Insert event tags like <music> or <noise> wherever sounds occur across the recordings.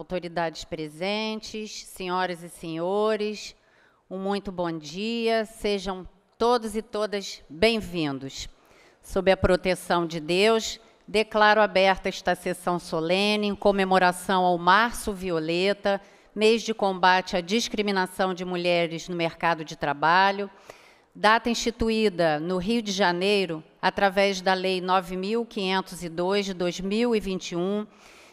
autoridades presentes, senhoras e senhores, um muito bom dia. Sejam todos e todas bem-vindos. Sob a proteção de Deus, declaro aberta esta sessão solene em comemoração ao Março Violeta, mês de combate à discriminação de mulheres no mercado de trabalho, data instituída no Rio de Janeiro através da Lei 9502 de 2021,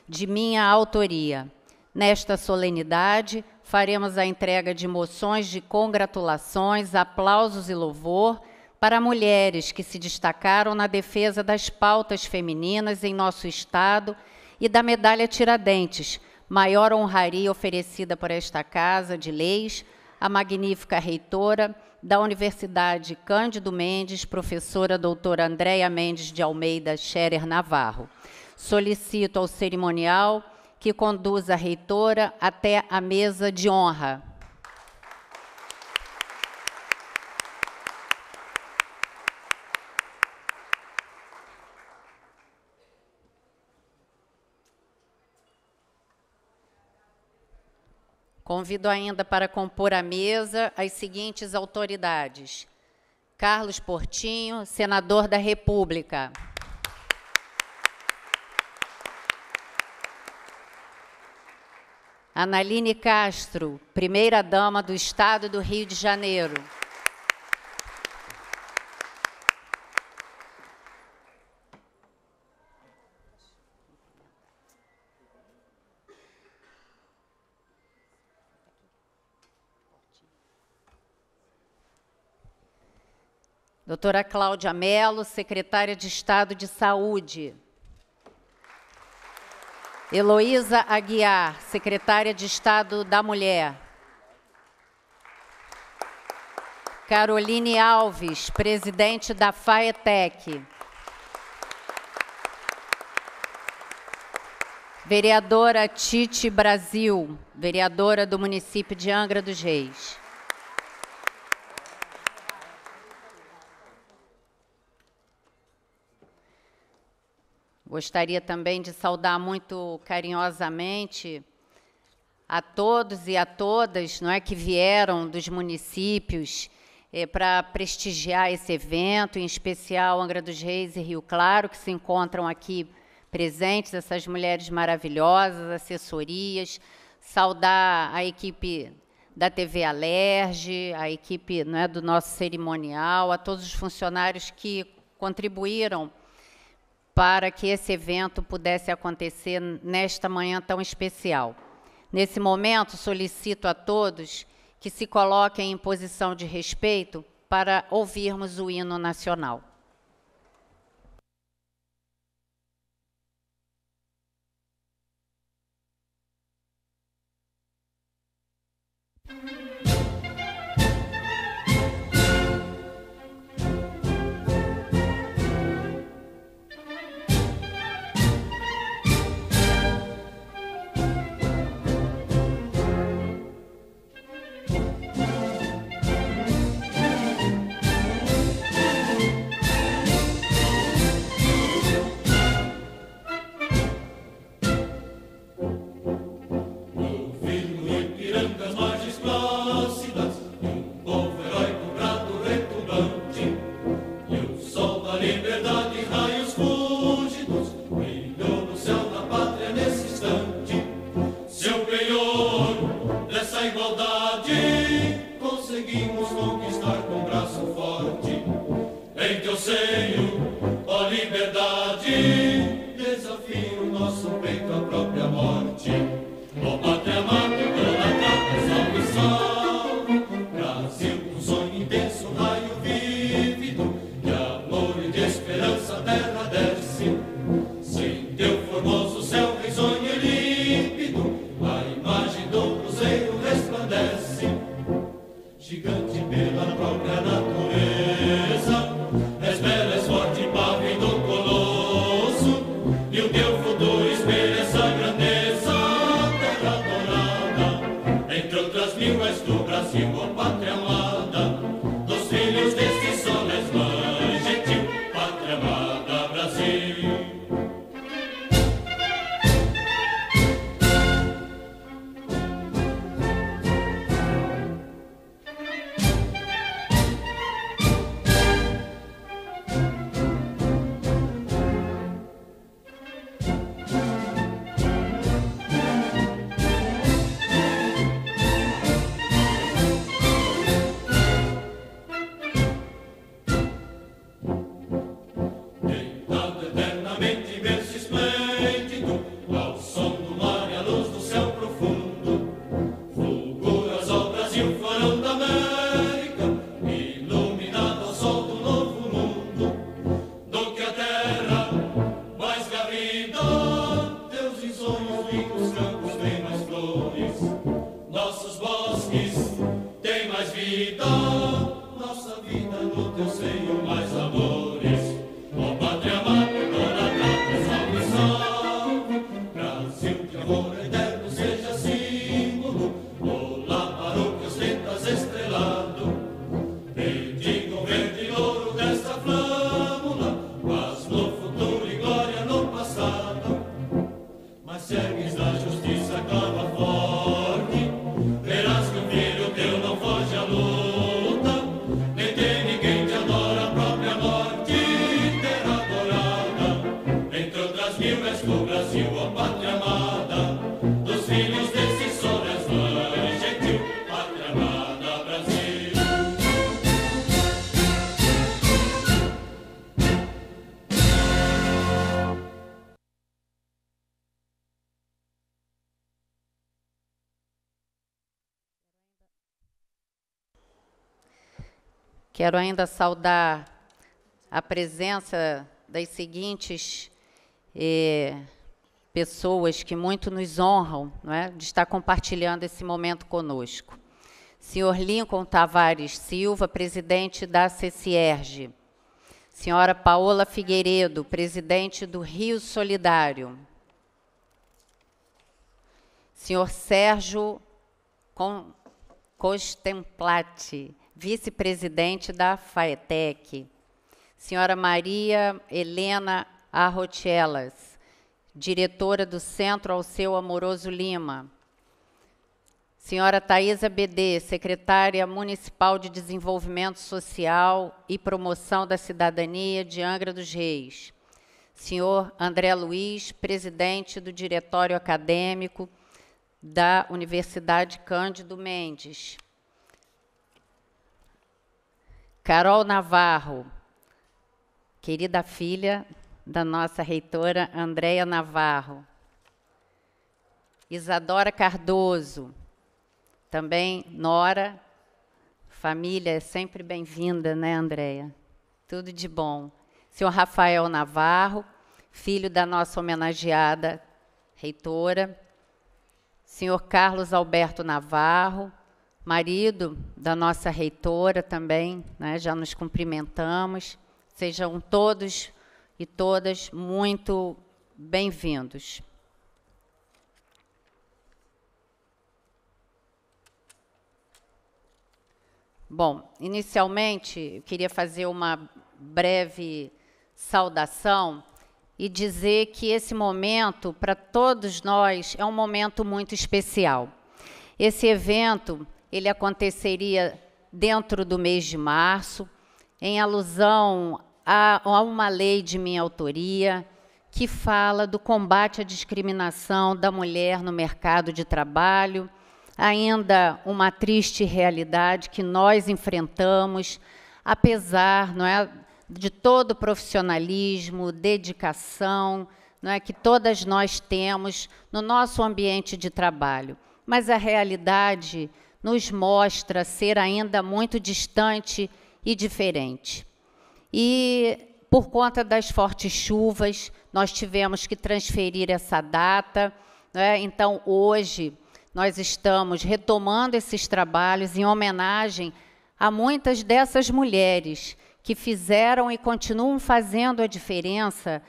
de minha autoria. Nesta solenidade, faremos a entrega de moções de congratulações, aplausos e louvor para mulheres que se destacaram na defesa das pautas femininas em nosso Estado e da Medalha Tiradentes, maior honraria oferecida por esta Casa de Leis, a magnífica reitora da Universidade Cândido Mendes, professora doutora Andréia Mendes de Almeida Scherer Navarro. Solicito ao cerimonial que conduz a reitora até a mesa de honra. Convido ainda para compor a mesa as seguintes autoridades: Carlos Portinho, senador da República. Analine Castro, primeira-dama do Estado do Rio de Janeiro. Doutora Cláudia Mello, secretária de Estado de Saúde. Heloísa Aguiar, secretária de Estado da Mulher. Caroline Alves, presidente da FAETEC. Vereadora Tite Brasil, vereadora do município de Angra dos Reis. Gostaria também de saudar muito carinhosamente a todos e a todas não é, que vieram dos municípios é, para prestigiar esse evento, em especial Angra dos Reis e Rio Claro, que se encontram aqui presentes, essas mulheres maravilhosas, assessorias. Saudar a equipe da TV Alerge, a equipe não é, do nosso cerimonial, a todos os funcionários que contribuíram para que esse evento pudesse acontecer nesta manhã tão especial. Nesse momento, solicito a todos que se coloquem em posição de respeito para ouvirmos o hino nacional. Sim, o patamar. Quero ainda saudar a presença das seguintes eh, pessoas que muito nos honram é, de estar compartilhando esse momento conosco. Senhor Lincoln Tavares Silva, presidente da CCERG. Senhora Paola Figueiredo, presidente do Rio Solidário. Senhor Sérgio Costemplate vice-presidente da FAETEC, senhora Maria Helena Arrochelas, diretora do Centro ao Seu Amoroso Lima, senhora Taísa BD, secretária municipal de Desenvolvimento Social e Promoção da Cidadania de Angra dos Reis, senhor André Luiz, presidente do Diretório Acadêmico da Universidade Cândido Mendes, Carol Navarro, querida filha da nossa reitora Andréia Navarro. Isadora Cardoso, também nora. Família é sempre bem-vinda, né, Andréia? Tudo de bom. Senhor Rafael Navarro, filho da nossa homenageada reitora. Senhor Carlos Alberto Navarro, marido da nossa reitora também, né? já nos cumprimentamos. Sejam todos e todas muito bem-vindos. Bom, inicialmente eu queria fazer uma breve saudação e dizer que esse momento para todos nós é um momento muito especial. Esse evento ele aconteceria dentro do mês de março, em alusão a, a uma lei de minha autoria que fala do combate à discriminação da mulher no mercado de trabalho, ainda uma triste realidade que nós enfrentamos, apesar não é, de todo o profissionalismo, dedicação não é, que todas nós temos no nosso ambiente de trabalho. Mas a realidade nos mostra ser ainda muito distante e diferente. E por conta das fortes chuvas, nós tivemos que transferir essa data. Né? Então, hoje, nós estamos retomando esses trabalhos em homenagem a muitas dessas mulheres que fizeram e continuam fazendo a diferença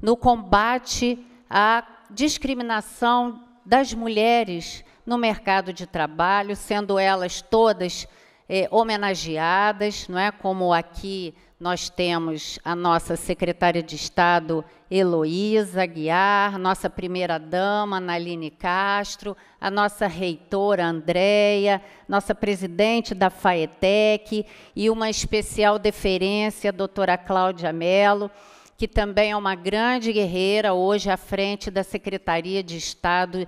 no combate à discriminação das mulheres no mercado de trabalho, sendo elas todas eh, homenageadas, não é? Como aqui nós temos a nossa secretária de Estado, Heloísa Guiar, nossa primeira-dama, Naline Castro, a nossa reitora, Andréia, nossa presidente da FAETEC e uma especial deferência, a doutora Cláudia Mello, que também é uma grande guerreira, hoje à frente da Secretaria de Estado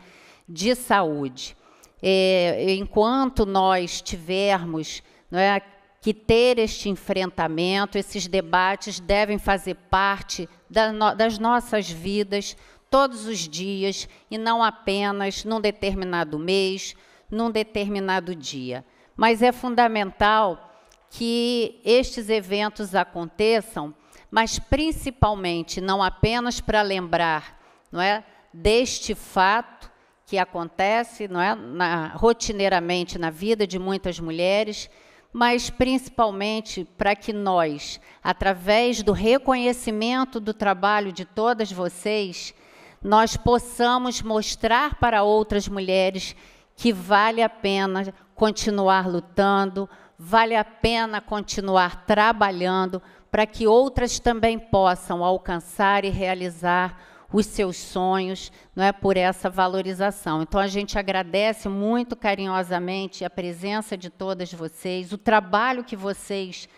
de saúde. É, enquanto nós tivermos é, que ter este enfrentamento, esses debates devem fazer parte da no, das nossas vidas todos os dias e não apenas num determinado mês, num determinado dia. Mas é fundamental que estes eventos aconteçam, mas principalmente não apenas para lembrar, não é, deste fato que acontece não é, na, rotineiramente na vida de muitas mulheres, mas principalmente para que nós, através do reconhecimento do trabalho de todas vocês, nós possamos mostrar para outras mulheres que vale a pena continuar lutando, vale a pena continuar trabalhando para que outras também possam alcançar e realizar os seus sonhos, não é por essa valorização. Então a gente agradece muito carinhosamente a presença de todas vocês, o trabalho que vocês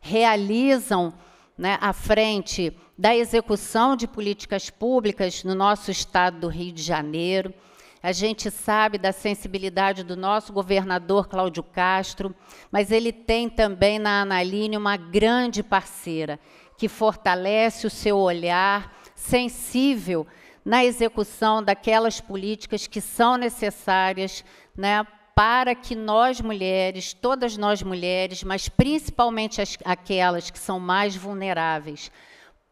realizam né, à frente da execução de políticas públicas no nosso estado do Rio de Janeiro. A gente sabe da sensibilidade do nosso governador Cláudio Castro, mas ele tem também na Analine uma grande parceira que fortalece o seu olhar sensível na execução daquelas políticas que são necessárias né, para que nós mulheres, todas nós mulheres, mas principalmente as, aquelas que são mais vulneráveis,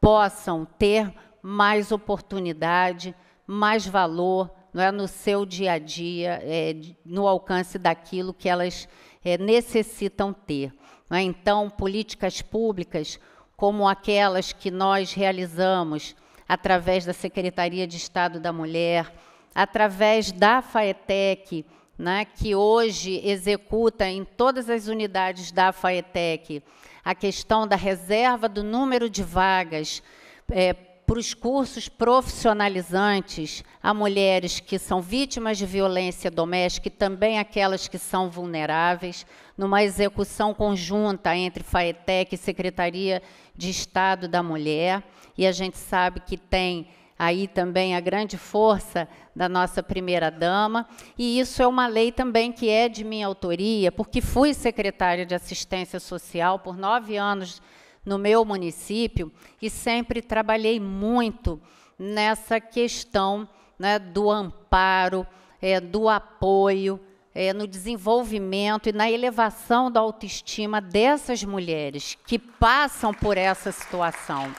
possam ter mais oportunidade, mais valor não é, no seu dia a dia, é, no alcance daquilo que elas é, necessitam ter. É? Então, políticas públicas como aquelas que nós realizamos através da Secretaria de Estado da Mulher, através da FAETEC, né, que hoje executa em todas as unidades da FAETEC a questão da reserva do número de vagas é, para os cursos profissionalizantes a mulheres que são vítimas de violência doméstica e também aquelas que são vulneráveis, numa execução conjunta entre FAETEC e Secretaria de Estado da Mulher e a gente sabe que tem aí também a grande força da nossa primeira-dama, e isso é uma lei também que é de minha autoria, porque fui secretária de assistência social por nove anos no meu município e sempre trabalhei muito nessa questão né, do amparo, é, do apoio, é, no desenvolvimento e na elevação da autoestima dessas mulheres que passam por essa situação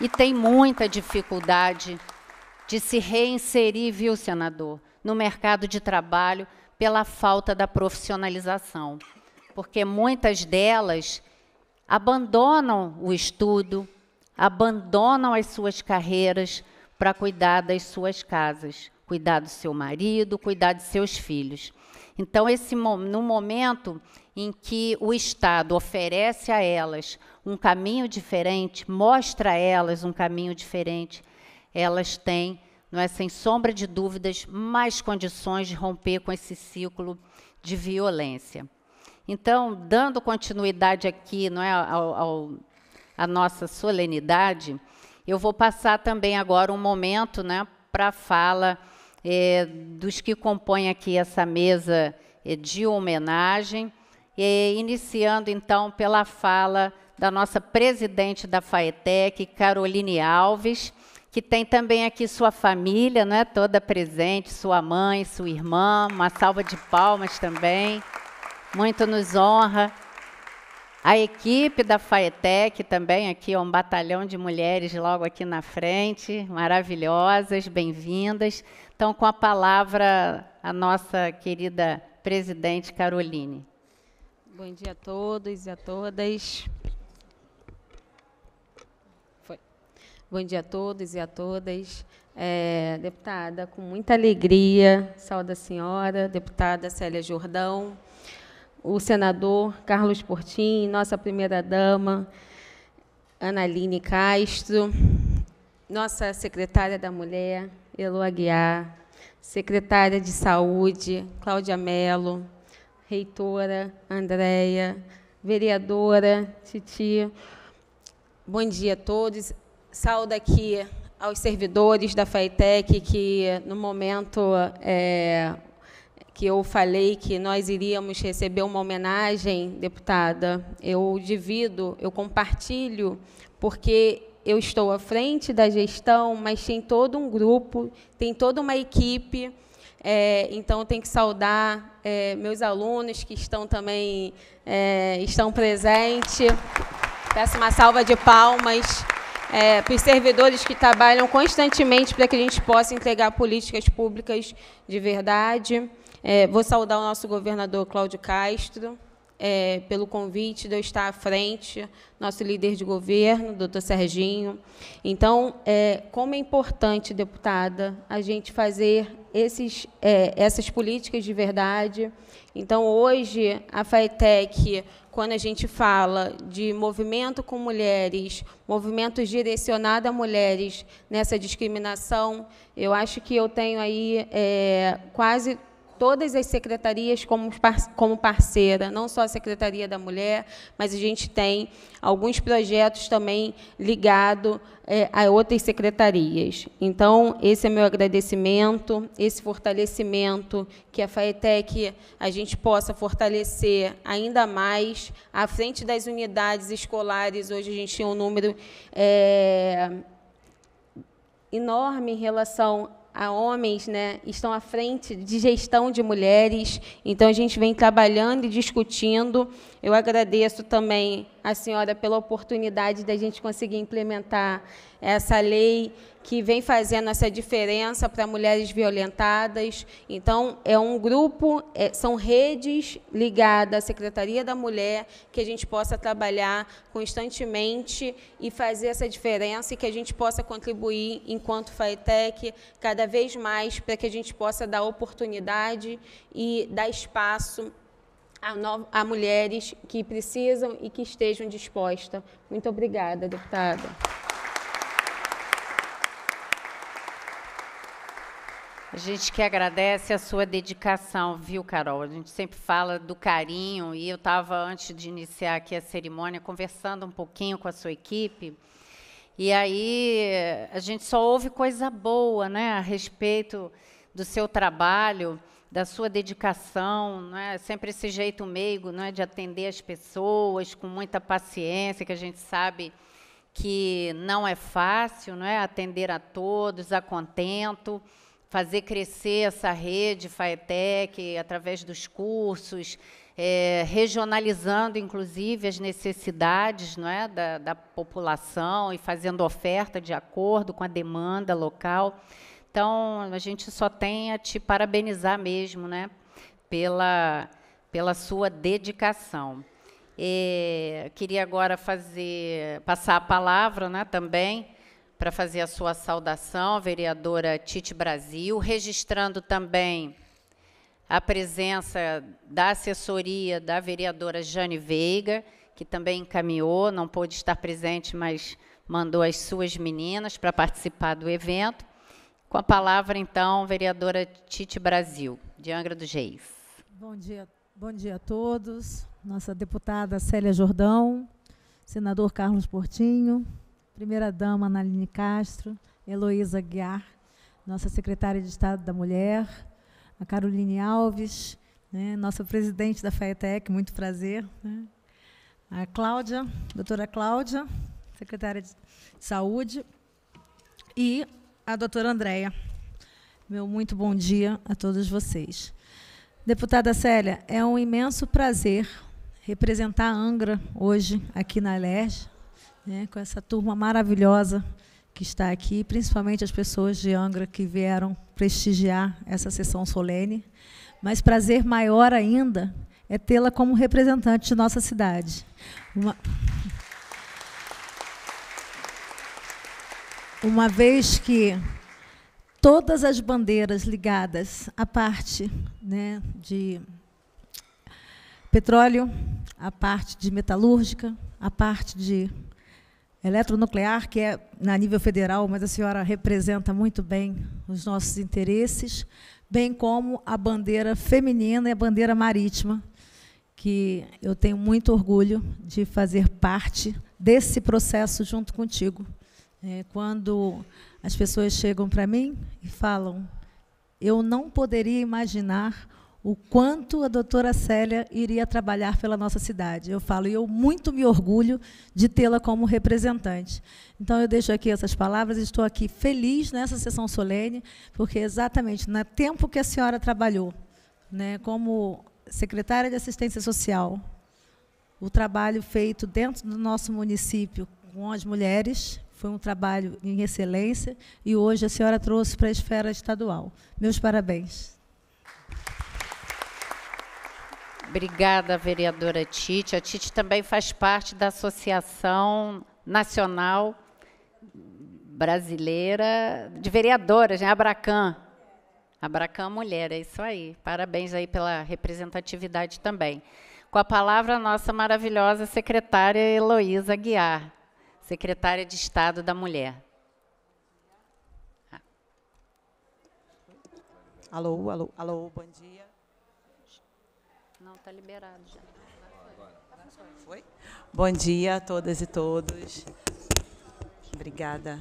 e tem muita dificuldade de se reinserir, viu, senador, no mercado de trabalho pela falta da profissionalização. Porque muitas delas abandonam o estudo, abandonam as suas carreiras para cuidar das suas casas, cuidar do seu marido, cuidar de seus filhos. Então, esse, no momento em que o Estado oferece a elas um caminho diferente, mostra a elas um caminho diferente, elas têm, não é, sem sombra de dúvidas, mais condições de romper com esse ciclo de violência. Então, dando continuidade aqui não é, ao, ao, à nossa solenidade, eu vou passar também agora um momento né, para a fala eh, dos que compõem aqui essa mesa eh, de homenagem, iniciando então pela fala da nossa presidente da FAETEC, Caroline Alves, que tem também aqui sua família, né, toda presente, sua mãe, sua irmã, uma salva de palmas também. Muito nos honra. A equipe da FAETEC também aqui, um batalhão de mulheres logo aqui na frente, maravilhosas, bem-vindas. Então, com a palavra, a nossa querida presidente Caroline. Bom dia a todos e a todas. Bom dia a todos e a todas. É, deputada, com muita alegria, saúde a senhora, deputada Célia Jordão, o senador Carlos Portim, nossa primeira-dama, Analine Castro, nossa secretária da Mulher, Elo Aguiar, secretária de Saúde, Cláudia Mello, reitora, Andréia, vereadora, Titi. Bom dia a todos saúdo aqui aos servidores da FAITEC, que no momento é, que eu falei que nós iríamos receber uma homenagem, deputada, eu divido, eu compartilho, porque eu estou à frente da gestão, mas tem todo um grupo, tem toda uma equipe. É, então, eu tenho que saudar é, meus alunos que estão também é, estão presentes. Peço uma salva de palmas é, para os servidores que trabalham constantemente para que a gente possa entregar políticas públicas de verdade. É, vou saudar o nosso governador Cláudio Castro, é, pelo convite de eu estar à frente, nosso líder de governo, doutor Serginho. Então, é, como é importante, deputada, a gente fazer esses, é, essas políticas de verdade. Então, hoje, a FAETEC, quando a gente fala de movimento com mulheres, movimentos direcionado a mulheres nessa discriminação, eu acho que eu tenho aí é, quase todas as secretarias como, como parceira, não só a Secretaria da Mulher, mas a gente tem alguns projetos também ligados é, a outras secretarias. Então, esse é meu agradecimento, esse fortalecimento, que a FAETEC a gente possa fortalecer ainda mais. À frente das unidades escolares, hoje a gente tem um número é, enorme em relação a homens, né, estão à frente de gestão de mulheres. Então a gente vem trabalhando e discutindo. Eu agradeço também a senhora pela oportunidade da gente conseguir implementar essa lei que vem fazendo essa diferença para mulheres violentadas. Então, é um grupo, é, são redes ligadas à Secretaria da Mulher que a gente possa trabalhar constantemente e fazer essa diferença e que a gente possa contribuir enquanto FAETEC cada vez mais para que a gente possa dar oportunidade e dar espaço a, no, a mulheres que precisam e que estejam dispostas. Muito obrigada, deputada. A gente que agradece a sua dedicação, viu, Carol? A gente sempre fala do carinho e eu estava, antes de iniciar aqui a cerimônia, conversando um pouquinho com a sua equipe. E aí a gente só ouve coisa boa né, a respeito do seu trabalho da sua dedicação, né? sempre esse jeito meigo né? de atender as pessoas com muita paciência, que a gente sabe que não é fácil né? atender a todos, a contento, fazer crescer essa rede FAETEC através dos cursos, é, regionalizando, inclusive, as necessidades não é, da, da população e fazendo oferta de acordo com a demanda local. Então, a gente só tem a te parabenizar mesmo, né? Pela, pela sua dedicação. E queria agora fazer, passar a palavra né, também para fazer a sua saudação, vereadora Tite Brasil, registrando também a presença da assessoria da vereadora Jane Veiga, que também encaminhou, não pôde estar presente, mas mandou as suas meninas para participar do evento. Com a palavra, então, vereadora Tite Brasil, de Angra dos Reis. Bom dia, bom dia a todos. Nossa deputada Célia Jordão, senador Carlos Portinho, primeira-dama Naline Castro, Heloísa Guiar, nossa secretária de Estado da Mulher, a Caroline Alves, né, nossa presidente da FAETEC, muito prazer, né, a Cláudia, doutora Cláudia, secretária de Saúde, e a doutora Andréia. Meu muito bom dia a todos vocês. Deputada Célia, é um imenso prazer representar a Angra hoje aqui na LERJ, né, com essa turma maravilhosa que está aqui, principalmente as pessoas de Angra que vieram prestigiar essa sessão solene. Mas prazer maior ainda é tê-la como representante de nossa cidade. Uma... uma vez que todas as bandeiras ligadas à parte né, de petróleo, à parte de metalúrgica, à parte de eletronuclear, que é na nível federal, mas a senhora representa muito bem os nossos interesses, bem como a bandeira feminina e a bandeira marítima, que eu tenho muito orgulho de fazer parte desse processo junto contigo. É, quando as pessoas chegam para mim e falam, eu não poderia imaginar o quanto a doutora Célia iria trabalhar pela nossa cidade. Eu falo, e eu muito me orgulho de tê-la como representante. Então, eu deixo aqui essas palavras, estou aqui feliz nessa sessão solene, porque exatamente no tempo que a senhora trabalhou, né, como secretária de assistência social, o trabalho feito dentro do nosso município com as mulheres, foi um trabalho em excelência e hoje a senhora trouxe para a esfera estadual. Meus parabéns. Obrigada, vereadora Tite. A Tite também faz parte da Associação Nacional Brasileira de Vereadoras, né? Abracan. Abracan Mulher, é isso aí. Parabéns aí pela representatividade também. Com a palavra, a nossa maravilhosa secretária Heloísa Guiar secretária de Estado da Mulher. Alô, alô, alô, bom dia. Não, está liberado já. Foi? Bom dia a todas e todos. Obrigada,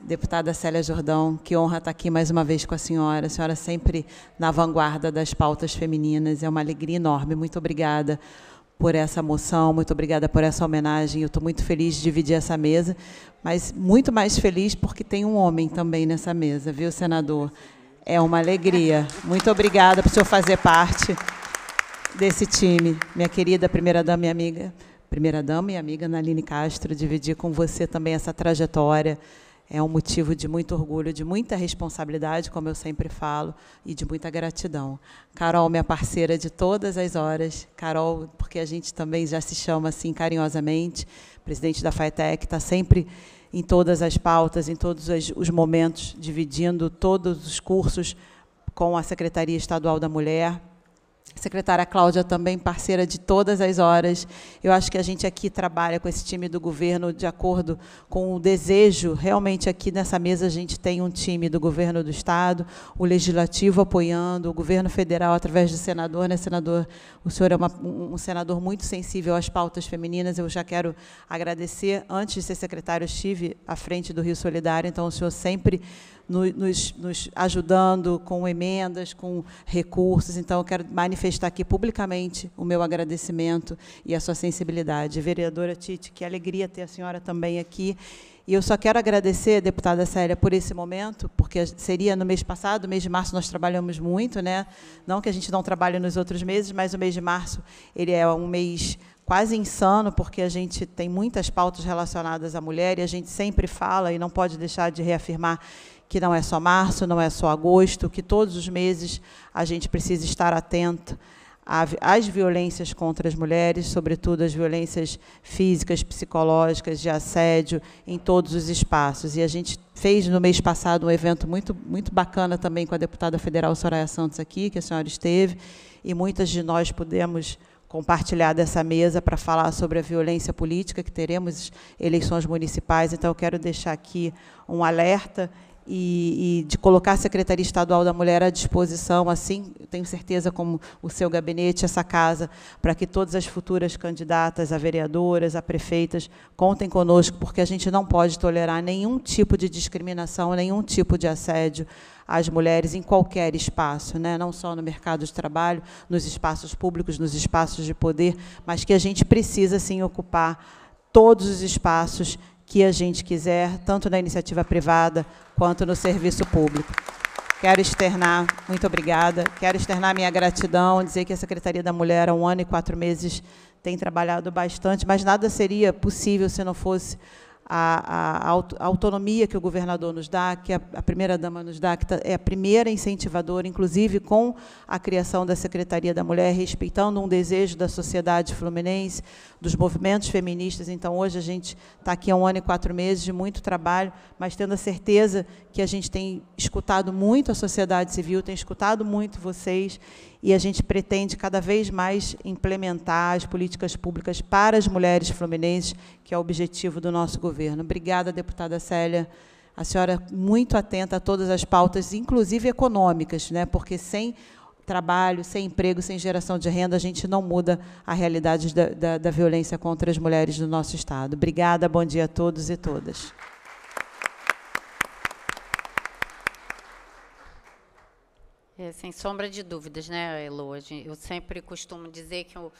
deputada Célia Jordão, que honra estar aqui mais uma vez com a senhora. A senhora sempre na vanguarda das pautas femininas. É uma alegria enorme. Muito obrigada por essa moção, muito obrigada por essa homenagem. Eu estou muito feliz de dividir essa mesa, mas muito mais feliz porque tem um homem também nessa mesa, viu, senador? É uma alegria. Muito obrigada por o senhor fazer parte desse time. Minha querida primeira-dama e amiga, primeira-dama e amiga Naline Castro, dividir com você também essa trajetória, é um motivo de muito orgulho, de muita responsabilidade, como eu sempre falo, e de muita gratidão. Carol, minha parceira de todas as horas, Carol, porque a gente também já se chama assim carinhosamente, presidente da FATEC, está sempre em todas as pautas, em todos os momentos, dividindo todos os cursos com a Secretaria Estadual da Mulher, secretária Cláudia também parceira de todas as horas. Eu acho que a gente aqui trabalha com esse time do governo de acordo com o desejo. Realmente aqui nessa mesa a gente tem um time do governo do estado, o legislativo apoiando, o governo federal através do senador, né, senador? O senhor é uma, um senador muito sensível às pautas femininas. Eu já quero agradecer. Antes de ser secretário, estive à frente do Rio Solidário, então o senhor sempre nos, nos ajudando com emendas, com recursos. Então, eu quero manifestar aqui publicamente o meu agradecimento e a sua sensibilidade. Vereadora Tite, que alegria ter a senhora também aqui. E eu só quero agradecer, deputada Célia, por esse momento, porque seria no mês passado, mês de março nós trabalhamos muito, né? Não que a gente não trabalhe nos outros meses, mas o mês de março ele é um mês quase insano, porque a gente tem muitas pautas relacionadas à mulher e a gente sempre fala e não pode deixar de reafirmar que não é só março, não é só agosto, que todos os meses a gente precisa estar atento às violências contra as mulheres, sobretudo as violências físicas, psicológicas, de assédio em todos os espaços. E a gente fez no mês passado um evento muito, muito bacana também com a deputada federal Soraya Santos aqui, que a senhora esteve, e muitas de nós pudemos compartilhar dessa mesa para falar sobre a violência política, que teremos eleições municipais. Então, eu quero deixar aqui um alerta e, e, de colocar a Secretaria Estadual da Mulher à disposição, assim, tenho certeza, como o seu gabinete, essa casa, para que todas as futuras candidatas a vereadoras, a prefeitas, contem conosco, porque a gente não pode tolerar nenhum tipo de discriminação, nenhum tipo de assédio às mulheres em qualquer espaço, né? não só no mercado de trabalho, nos espaços públicos, nos espaços de poder, mas que a gente precisa, sim, ocupar todos os espaços que a gente quiser, tanto na iniciativa privada quanto no serviço público. Quero externar, muito obrigada, quero externar minha gratidão, dizer que a Secretaria da Mulher, há um ano e quatro meses, tem trabalhado bastante, mas nada seria possível se não fosse a, a, a, autonomia que o governador nos dá, que a, a primeira-dama nos dá, que tá, é a primeira incentivadora, inclusive com a criação da Secretaria da Mulher, respeitando um desejo da sociedade fluminense, dos movimentos feministas. Então, hoje a gente está aqui há um ano e quatro meses de muito trabalho, mas tendo a certeza que a gente tem escutado muito a sociedade civil, tem escutado muito vocês e a gente pretende cada vez mais implementar as políticas públicas para as mulheres fluminenses, que é o objetivo do nosso governo. Obrigada, deputada Célia. A senhora muito atenta a todas as pautas, inclusive econômicas, né? porque sem trabalho, sem emprego, sem geração de renda, a gente não muda a realidade da, da, da violência contra as mulheres do nosso Estado. Obrigada, bom dia a todos e todas. É, sem sombra de dúvidas, né, Elo? Eu sempre costumo dizer que o,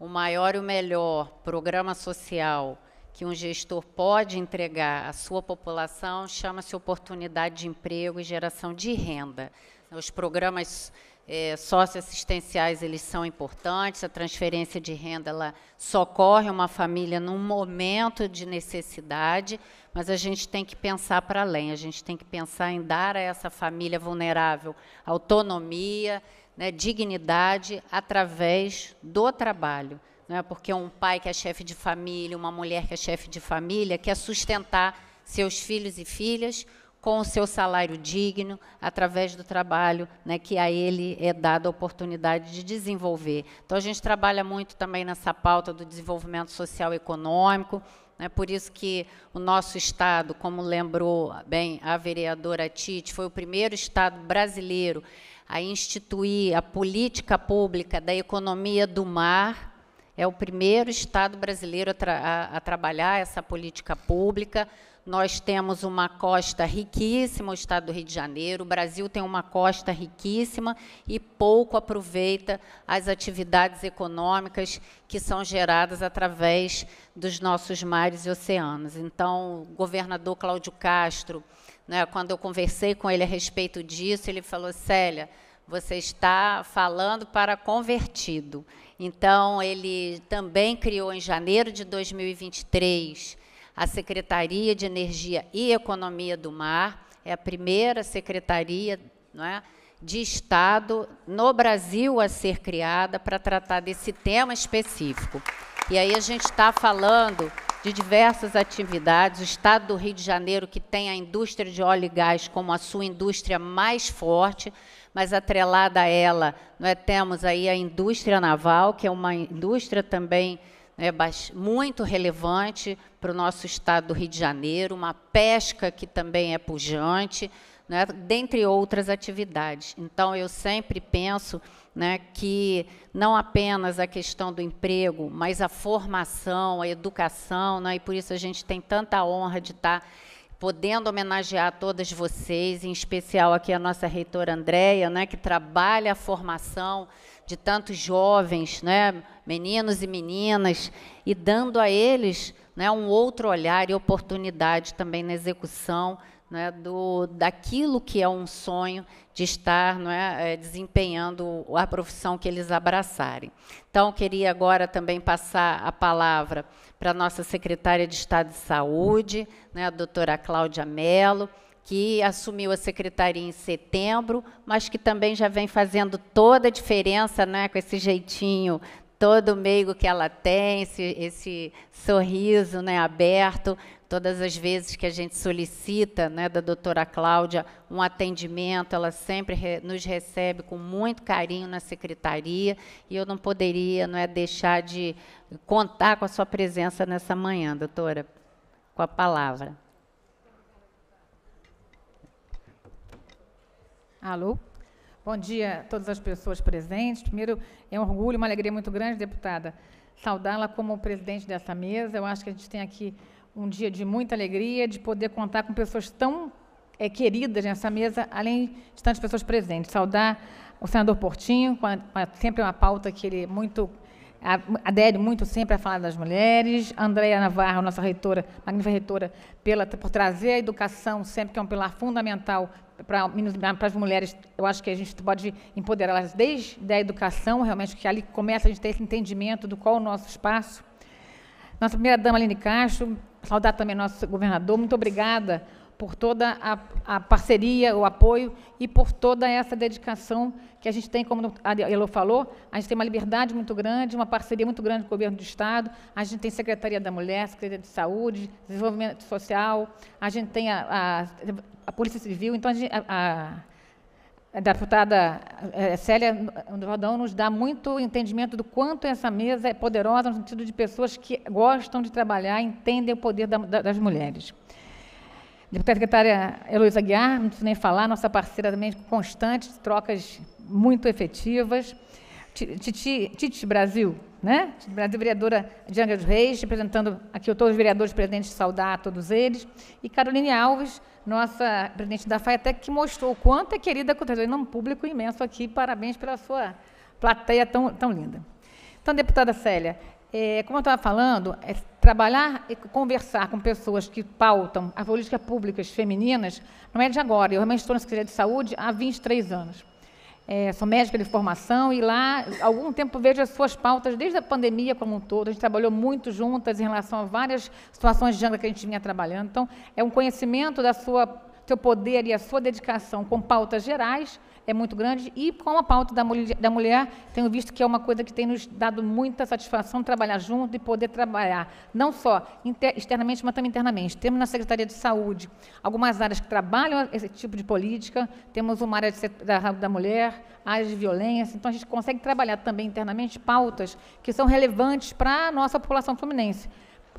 o maior e o melhor programa social que um gestor pode entregar à sua população chama-se oportunidade de emprego e geração de renda. Os programas é, socioassistenciais eles são importantes, a transferência de renda ela socorre uma família num momento de necessidade, mas a gente tem que pensar para além, a gente tem que pensar em dar a essa família vulnerável autonomia, né, dignidade através do trabalho. Né, porque um pai que é chefe de família, uma mulher que é chefe de família, quer sustentar seus filhos e filhas com o seu salário digno, através do trabalho né, que a ele é dada a oportunidade de desenvolver. Então, a gente trabalha muito também nessa pauta do desenvolvimento social e econômico, é por isso que o nosso Estado, como lembrou bem a vereadora Tite, foi o primeiro Estado brasileiro a instituir a política pública da economia do mar. É o primeiro Estado brasileiro a, tra a, a trabalhar essa política pública nós temos uma costa riquíssima, o estado do Rio de Janeiro, o Brasil tem uma costa riquíssima e pouco aproveita as atividades econômicas que são geradas através dos nossos mares e oceanos. Então, o governador Cláudio Castro, né, quando eu conversei com ele a respeito disso, ele falou: Célia, você está falando para convertido. Então, ele também criou em janeiro de 2023 a Secretaria de Energia e Economia do Mar, é a primeira secretaria não é, de Estado no Brasil a ser criada para tratar desse tema específico. E aí a gente está falando de diversas atividades. O Estado do Rio de Janeiro, que tem a indústria de óleo e gás como a sua indústria mais forte, mas atrelada a ela, é, temos aí a indústria naval, que é uma indústria também né, muito relevante para o nosso estado do Rio de Janeiro, uma pesca que também é pujante, né, dentre outras atividades. Então, eu sempre penso né, que não apenas a questão do emprego, mas a formação, a educação, né, e por isso a gente tem tanta honra de estar podendo homenagear todas vocês, em especial aqui a nossa reitora Andréia, né, que trabalha a formação de tantos jovens, né, meninos e meninas, e dando a eles né, um outro olhar e oportunidade também na execução né, do, daquilo que é um sonho de estar né, eh, desempenhando a profissão que eles abraçarem. Então, queria agora também passar a palavra para a nossa secretária de Estado de Saúde, né, a doutora Cláudia Mello, que assumiu a secretaria em setembro, mas que também já vem fazendo toda a diferença, né, com esse jeitinho todo meigo que ela tem, esse, esse sorriso né, aberto, todas as vezes que a gente solicita né, da doutora Cláudia um atendimento, ela sempre re, nos recebe com muito carinho na secretaria, e eu não poderia não é, deixar de contar com a sua presença nessa manhã, doutora, com a palavra. Alô? Bom dia a todas as pessoas presentes. Primeiro, é um orgulho, uma alegria muito grande, deputada, saudá-la como presidente dessa mesa. Eu acho que a gente tem aqui um dia de muita alegria de poder contar com pessoas tão é, queridas nessa mesa, além de tantas pessoas presentes. Saudar o senador Portinho, a, sempre uma pauta que ele é muito adere muito sempre a falar das mulheres. Andréia Navarro, nossa reitora, magnífica reitora, pela, por trazer a educação sempre, que é um pilar fundamental para, para as mulheres. Eu acho que a gente pode empoderá-las desde a educação, realmente, que ali começa a gente ter esse entendimento do qual é o nosso espaço. Nossa primeira-dama, Aline Castro, saudar também nosso governador. Muito obrigada por toda a, a, parceria, o apoio e por toda essa dedicação que a gente tem, como a Elô falou, a gente tem uma liberdade muito grande, uma parceria muito grande com o governo do Estado, a gente tem Secretaria da Mulher, Secretaria de Saúde, Desenvolvimento Social, a gente tem a, a, a Polícia Civil, então a, gente, a deputada é, é, Célia Rodão nos dá muito entendimento do quanto essa mesa é poderosa no sentido de pessoas que gostam de trabalhar, entendem o poder da, das mulheres. Deputada secretária Heloísa Guiar, não preciso nem falar, nossa parceira também constante, trocas muito efetivas. Titi, Titi Brasil, né? Titi Brasil, vereadora de Angra dos Reis, representando aqui todos os vereadores presentes, saudar a todos eles. E Caroline Alves, nossa presidente da FAETEC, que mostrou o quanto é querida contribuindo um público imenso aqui. Parabéns pela sua plateia tão, tão linda. Então, deputada Célia, é, como eu estava falando, é trabalhar e conversar com pessoas que pautam as políticas públicas femininas não é de agora. Eu realmente estou na Secretaria de Saúde há 23 anos. É, sou médica de formação e lá, algum tempo, vejo as suas pautas desde a pandemia como um todo. A gente trabalhou muito juntas em relação a várias situações de gênero que a gente vinha trabalhando. Então, é um conhecimento da sua seu poder e a sua dedicação com pautas gerais é muito grande. E com a pauta da mulher, da mulher, tenho visto que é uma coisa que tem nos dado muita satisfação trabalhar junto e poder trabalhar, não só inter, externamente, mas também internamente. Temos na Secretaria de Saúde algumas áreas que trabalham esse tipo de política, temos uma área de, da, da mulher, áreas de violência, então a gente consegue trabalhar também internamente pautas que são relevantes para a nossa população fluminense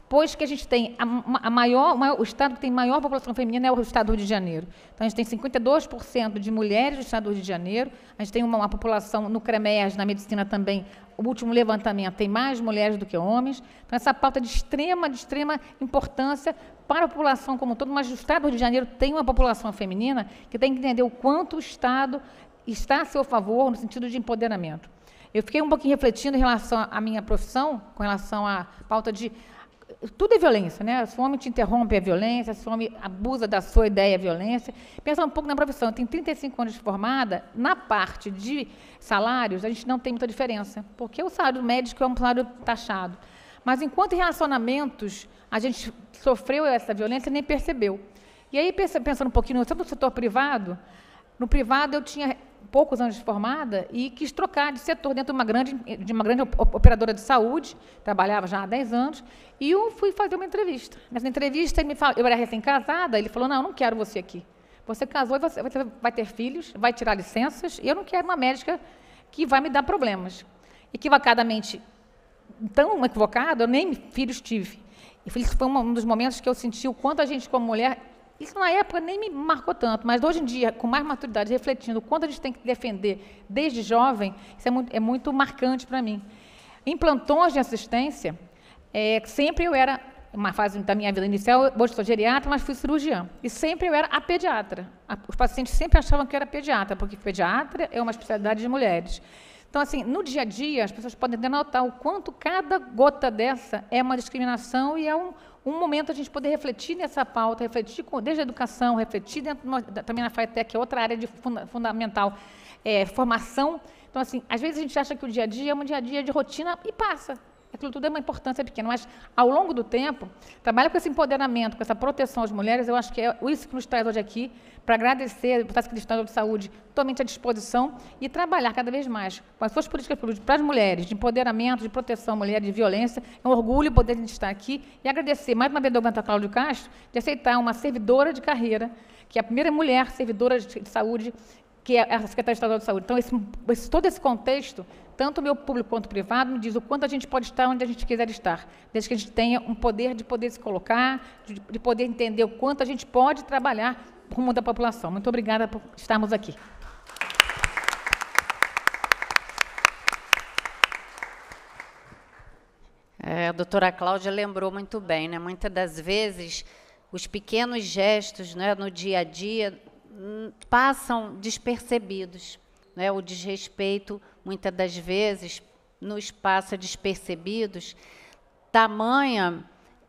pois que a gente tem a, a maior, o estado que tem maior população feminina é o estado do Rio de Janeiro. Então a gente tem 52% de mulheres do estado do Rio de Janeiro. A gente tem uma, uma população no CREMES, na medicina também. O último levantamento tem mais mulheres do que homens. Então essa pauta é de extrema, de extrema importância para a população como um todo, mas o estado do Rio de Janeiro tem uma população feminina que tem que entender o quanto o estado está a seu favor no sentido de empoderamento. Eu fiquei um pouquinho refletindo em relação à minha profissão, com relação à pauta de tudo é violência, né? Se o homem te interrompe, é violência. Se o homem abusa da sua ideia, é violência. Pensa um pouco na profissão. Eu tenho 35 anos de formada. Na parte de salários, a gente não tem muita diferença. Porque o salário médico é um salário taxado. Mas enquanto em relacionamentos, a gente sofreu essa violência e nem percebeu. E aí, pensando um pouquinho, no setor privado, no privado eu tinha poucos anos de formada e quis trocar de setor dentro de uma grande, de uma grande operadora de saúde, trabalhava já há 10 anos, e eu fui fazer uma entrevista. Nessa entrevista, ele me falou, eu era recém-casada, ele falou, não, eu não quero você aqui. Você casou e você vai ter filhos, vai tirar licenças, e eu não quero uma médica que vai me dar problemas. Equivocadamente, tão equivocado, eu nem filhos tive. E isso foi um dos momentos que eu senti o quanto a gente, como mulher, isso na época nem me marcou tanto, mas hoje em dia, com mais maturidade, refletindo o quanto a gente tem que defender desde jovem, isso é muito, é muito marcante para mim. Em plantões de assistência, é, sempre eu era, uma fase da minha vida inicial, hoje sou geriatra, mas fui cirurgiã. E sempre eu era a pediatra. os pacientes sempre achavam que eu era pediatra, porque pediatra é uma especialidade de mulheres. Então, assim, no dia a dia, as pessoas podem denotar o quanto cada gota dessa é uma discriminação e é um, um momento a gente poder refletir nessa pauta, refletir com, desde a educação, refletir dentro, também na FATEC, que é outra área de funda, fundamental, é, formação. Então, assim, às vezes a gente acha que o dia a dia é um dia a dia de rotina e passa. Aquilo tudo é uma importância pequena, mas ao longo do tempo, trabalho com esse empoderamento, com essa proteção às mulheres, eu acho que é isso que nos traz hoje aqui, para agradecer o Deputada Cristã de Saúde totalmente à disposição e trabalhar cada vez mais com as suas políticas públicas para as mulheres, de empoderamento, de proteção à mulher, de violência. É um orgulho poder estar aqui e agradecer mais uma vez ao governador Cláudio Castro de aceitar uma servidora de carreira, que é a primeira mulher servidora de saúde que é a Secretaria Estadual de Saúde. Então, esse, todo esse contexto tanto o meu público quanto o privado, me diz o quanto a gente pode estar onde a gente quiser estar, desde que a gente tenha um poder de poder se colocar, de, de poder entender o quanto a gente pode trabalhar rumo da população. Muito obrigada por estarmos aqui. É, a doutora Cláudia lembrou muito bem, né? Muitas das vezes os pequenos gestos né, no dia a dia hum, passam despercebidos, né? O desrespeito muitas das vezes nos passa despercebidos, tamanha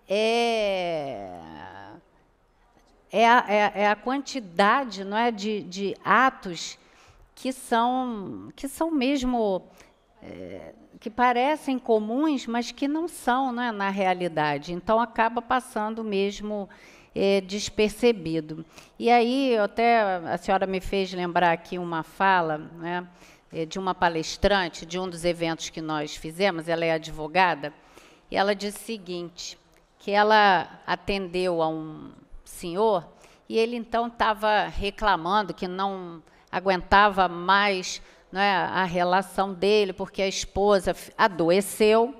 é, é, a, é, é a quantidade não é, de, de atos que são, que são mesmo. É, que parecem comuns, mas que não são né, na realidade. Então, acaba passando mesmo é, despercebido. E aí, até a senhora me fez lembrar aqui uma fala, né, é, de uma palestrante de um dos eventos que nós fizemos, ela é advogada, e ela disse o seguinte, que ela atendeu a um senhor e ele então estava reclamando que não aguentava mais é, a relação dele, porque a esposa adoeceu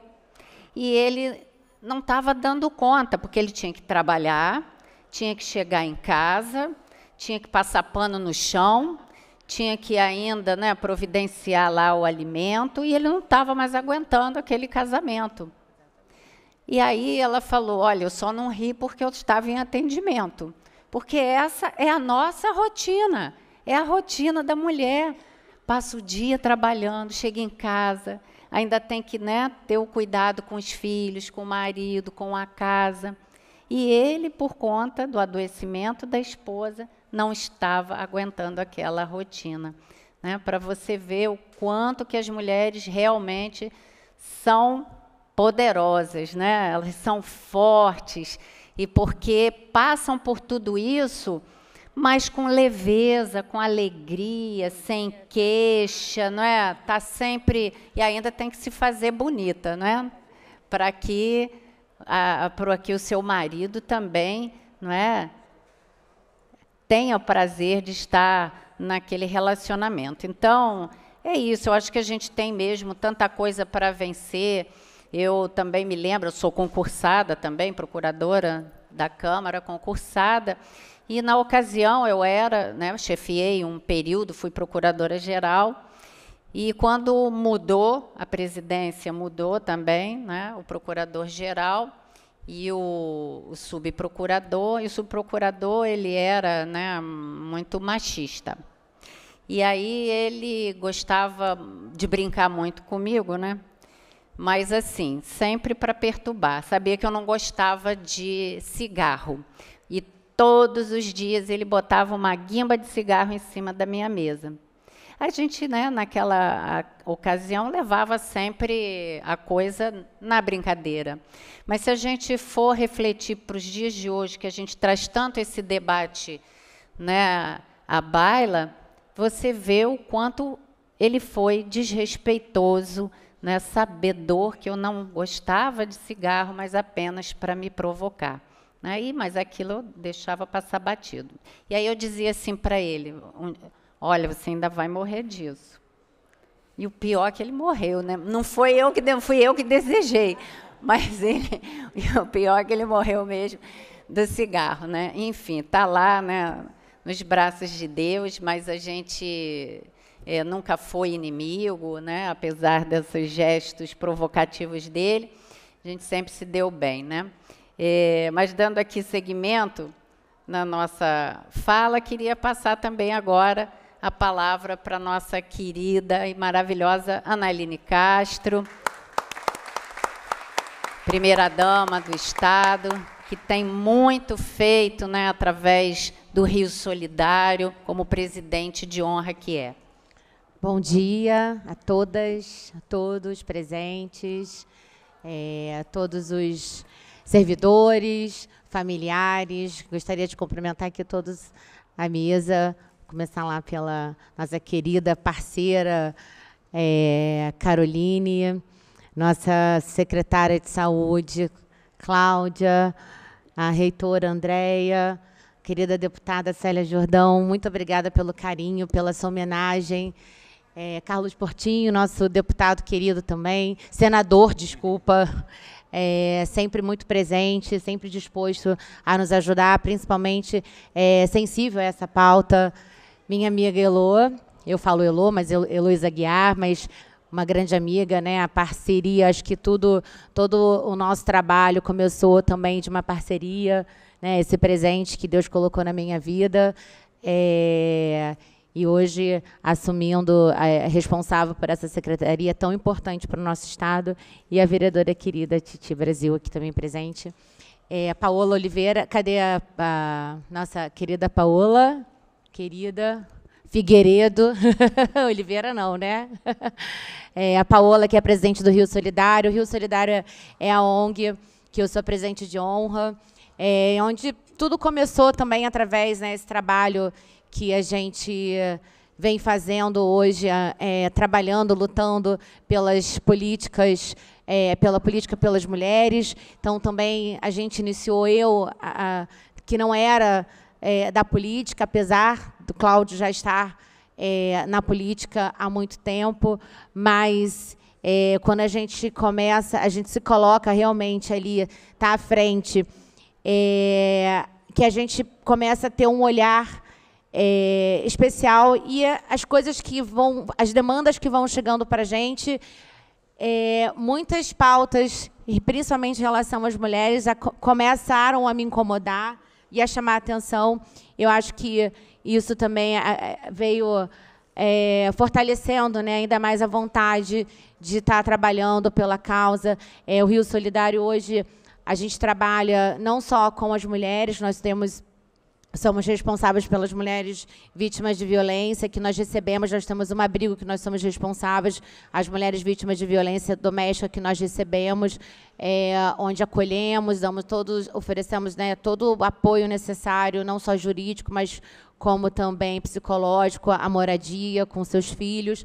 e ele não estava dando conta, porque ele tinha que trabalhar, tinha que chegar em casa, tinha que passar pano no chão, tinha que ainda né, providenciar lá o alimento e ele não estava mais aguentando aquele casamento. E aí ela falou: Olha, eu só não ri porque eu estava em atendimento, porque essa é a nossa rotina, é a rotina da mulher. Passa o dia trabalhando, chega em casa, ainda tem que né, ter o cuidado com os filhos, com o marido, com a casa. E ele, por conta do adoecimento da esposa, não estava aguentando aquela rotina. Né? Para você ver o quanto que as mulheres realmente são poderosas, né? elas são fortes, e porque passam por tudo isso, mas com leveza, com alegria, sem queixa, não é? Tá sempre e ainda tem que se fazer bonita, não é? Para que para que o seu marido também, não é? tenha o prazer de estar naquele relacionamento. Então, é isso. Eu acho que a gente tem mesmo tanta coisa para vencer. Eu também me lembro, eu sou concursada também, procuradora da Câmara, concursada. E na ocasião eu era, né, chefiei um período, fui procuradora geral. E quando mudou, a presidência mudou também, né, o procurador geral e o, o subprocurador, e o subprocurador ele era né, muito machista. E aí ele gostava de brincar muito comigo, né? Mas assim, sempre para perturbar. Sabia que eu não gostava de cigarro. E todos os dias ele botava uma guimba de cigarro em cima da minha mesa a gente, né, naquela ocasião, levava sempre a coisa na brincadeira. Mas se a gente for refletir para os dias de hoje, que a gente traz tanto esse debate né, à baila, você vê o quanto ele foi desrespeitoso, né, sabedor que eu não gostava de cigarro, mas apenas para me provocar. Aí, né. mas aquilo eu deixava passar batido. E aí eu dizia assim para ele. Um, Olha, você ainda vai morrer disso. E o pior é que ele morreu, né? Não foi eu que fui eu que desejei, mas ele, <laughs> o pior é que ele morreu mesmo do cigarro, né? Enfim, tá lá, né? Nos braços de Deus, mas a gente é, nunca foi inimigo, né? Apesar desses gestos provocativos dele, a gente sempre se deu bem, né? É, mas dando aqui segmento na nossa fala, queria passar também agora a palavra para nossa querida e maravilhosa Analine Castro, primeira dama do Estado, que tem muito feito né, através do Rio Solidário, como presidente de honra que é. Bom dia a todas, a todos presentes, é, a todos os servidores, familiares. Gostaria de cumprimentar aqui todos a mesa, começar lá pela nossa querida parceira é, Caroline, nossa secretária de saúde, Cláudia, a reitora Andréia, querida deputada Célia Jordão, muito obrigada pelo carinho, pela sua homenagem. É, Carlos Portinho, nosso deputado querido também, senador, desculpa, é, sempre muito presente, sempre disposto a nos ajudar, principalmente é, sensível a essa pauta minha amiga Eloa, eu falo Eloa, mas Eloísa Guiar, mas uma grande amiga, né? A parceria, acho que tudo, todo o nosso trabalho começou também de uma parceria, né? Esse presente que Deus colocou na minha vida. É, e hoje assumindo é, responsável por essa secretaria tão importante para o nosso estado e a vereadora querida Titi Brasil aqui também presente. É, Paola Oliveira, cadê a, a nossa querida Paola? querida Figueiredo, <laughs> Oliveira não, né? <laughs> É, a Paola, que é presidente do Rio Solidário. O Rio Solidário é a ONG que eu sou presidente de honra, é, onde tudo começou também através desse né, trabalho que a gente vem fazendo hoje, é, trabalhando, lutando pelas políticas, é, pela política pelas mulheres. Então, também a gente iniciou, eu, a, a, que não era é, da política, apesar do Cláudio já estar é, na política há muito tempo, mas é, quando a gente começa, a gente se coloca realmente ali, está à frente, é, que a gente começa a ter um olhar é, especial e as coisas que vão, as demandas que vão chegando para a gente, é, muitas pautas, principalmente em relação às mulheres, a, começaram a me incomodar ia chamar atenção. Eu acho que isso também é, é, veio é, fortalecendo né, ainda mais a vontade de estar tá trabalhando pela causa. É, o Rio Solidário hoje a gente trabalha não só com as mulheres, nós temos somos responsáveis pelas mulheres vítimas de violência que nós recebemos, nós temos um abrigo que nós somos responsáveis, as mulheres vítimas de violência doméstica que nós recebemos, é, onde acolhemos, damos todos, oferecemos né, todo o apoio necessário, não só jurídico, mas como também psicológico, a moradia com seus filhos.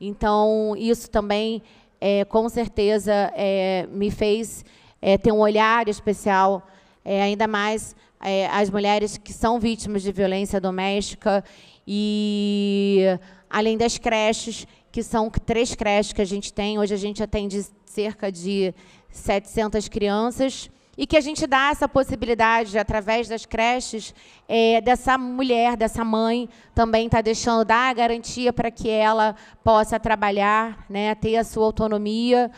Então, isso também, é, com certeza, é, me fez é, ter um olhar especial, é, ainda mais é, as mulheres que são vítimas de violência doméstica e além das creches, que são três creches que a gente tem. Hoje a gente atende cerca de 700 crianças e que a gente dá essa possibilidade, através das creches, é, dessa mulher, dessa mãe, também está deixando, dar a garantia para que ela possa trabalhar, né, ter a sua autonomia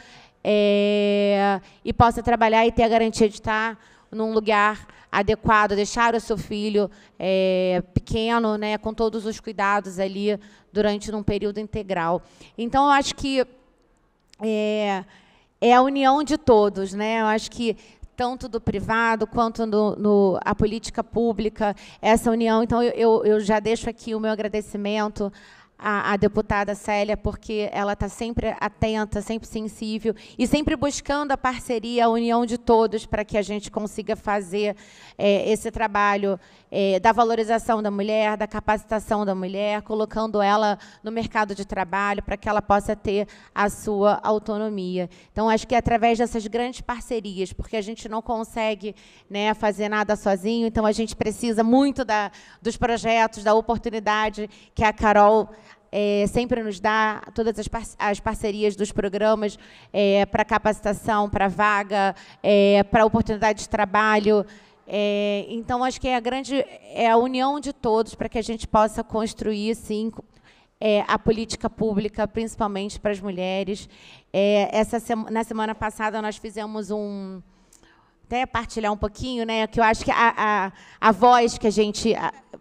é, e possa trabalhar e ter a garantia de estar num lugar adequado, deixar o seu filho é, pequeno, né, com todos os cuidados ali durante um período integral. Então, eu acho que é, é a união de todos, né? Eu acho que tanto do privado quanto no, no, a política pública, essa união. Então, eu, eu já deixo aqui o meu agradecimento a, a deputada Célia, porque ela está sempre atenta, sempre sensível e sempre buscando a parceria, a união de todos para que a gente consiga fazer é, esse trabalho é, da valorização da mulher, da capacitação da mulher, colocando ela no mercado de trabalho para que ela possa ter a sua autonomia. Então, acho que é através dessas grandes parcerias, porque a gente não consegue né, fazer nada sozinho, então a gente precisa muito da, dos projetos, da oportunidade que a Carol é, sempre nos dá todas as, par as parcerias dos programas é, para capacitação, para vaga, é, para oportunidade de trabalho. É, então, acho que é a grande é a união de todos para que a gente possa construir, sim, é, a política pública, principalmente para as mulheres. É, essa sema, na semana passada nós fizemos um até partilhar um pouquinho, né? Que eu acho que a, a, a voz que a gente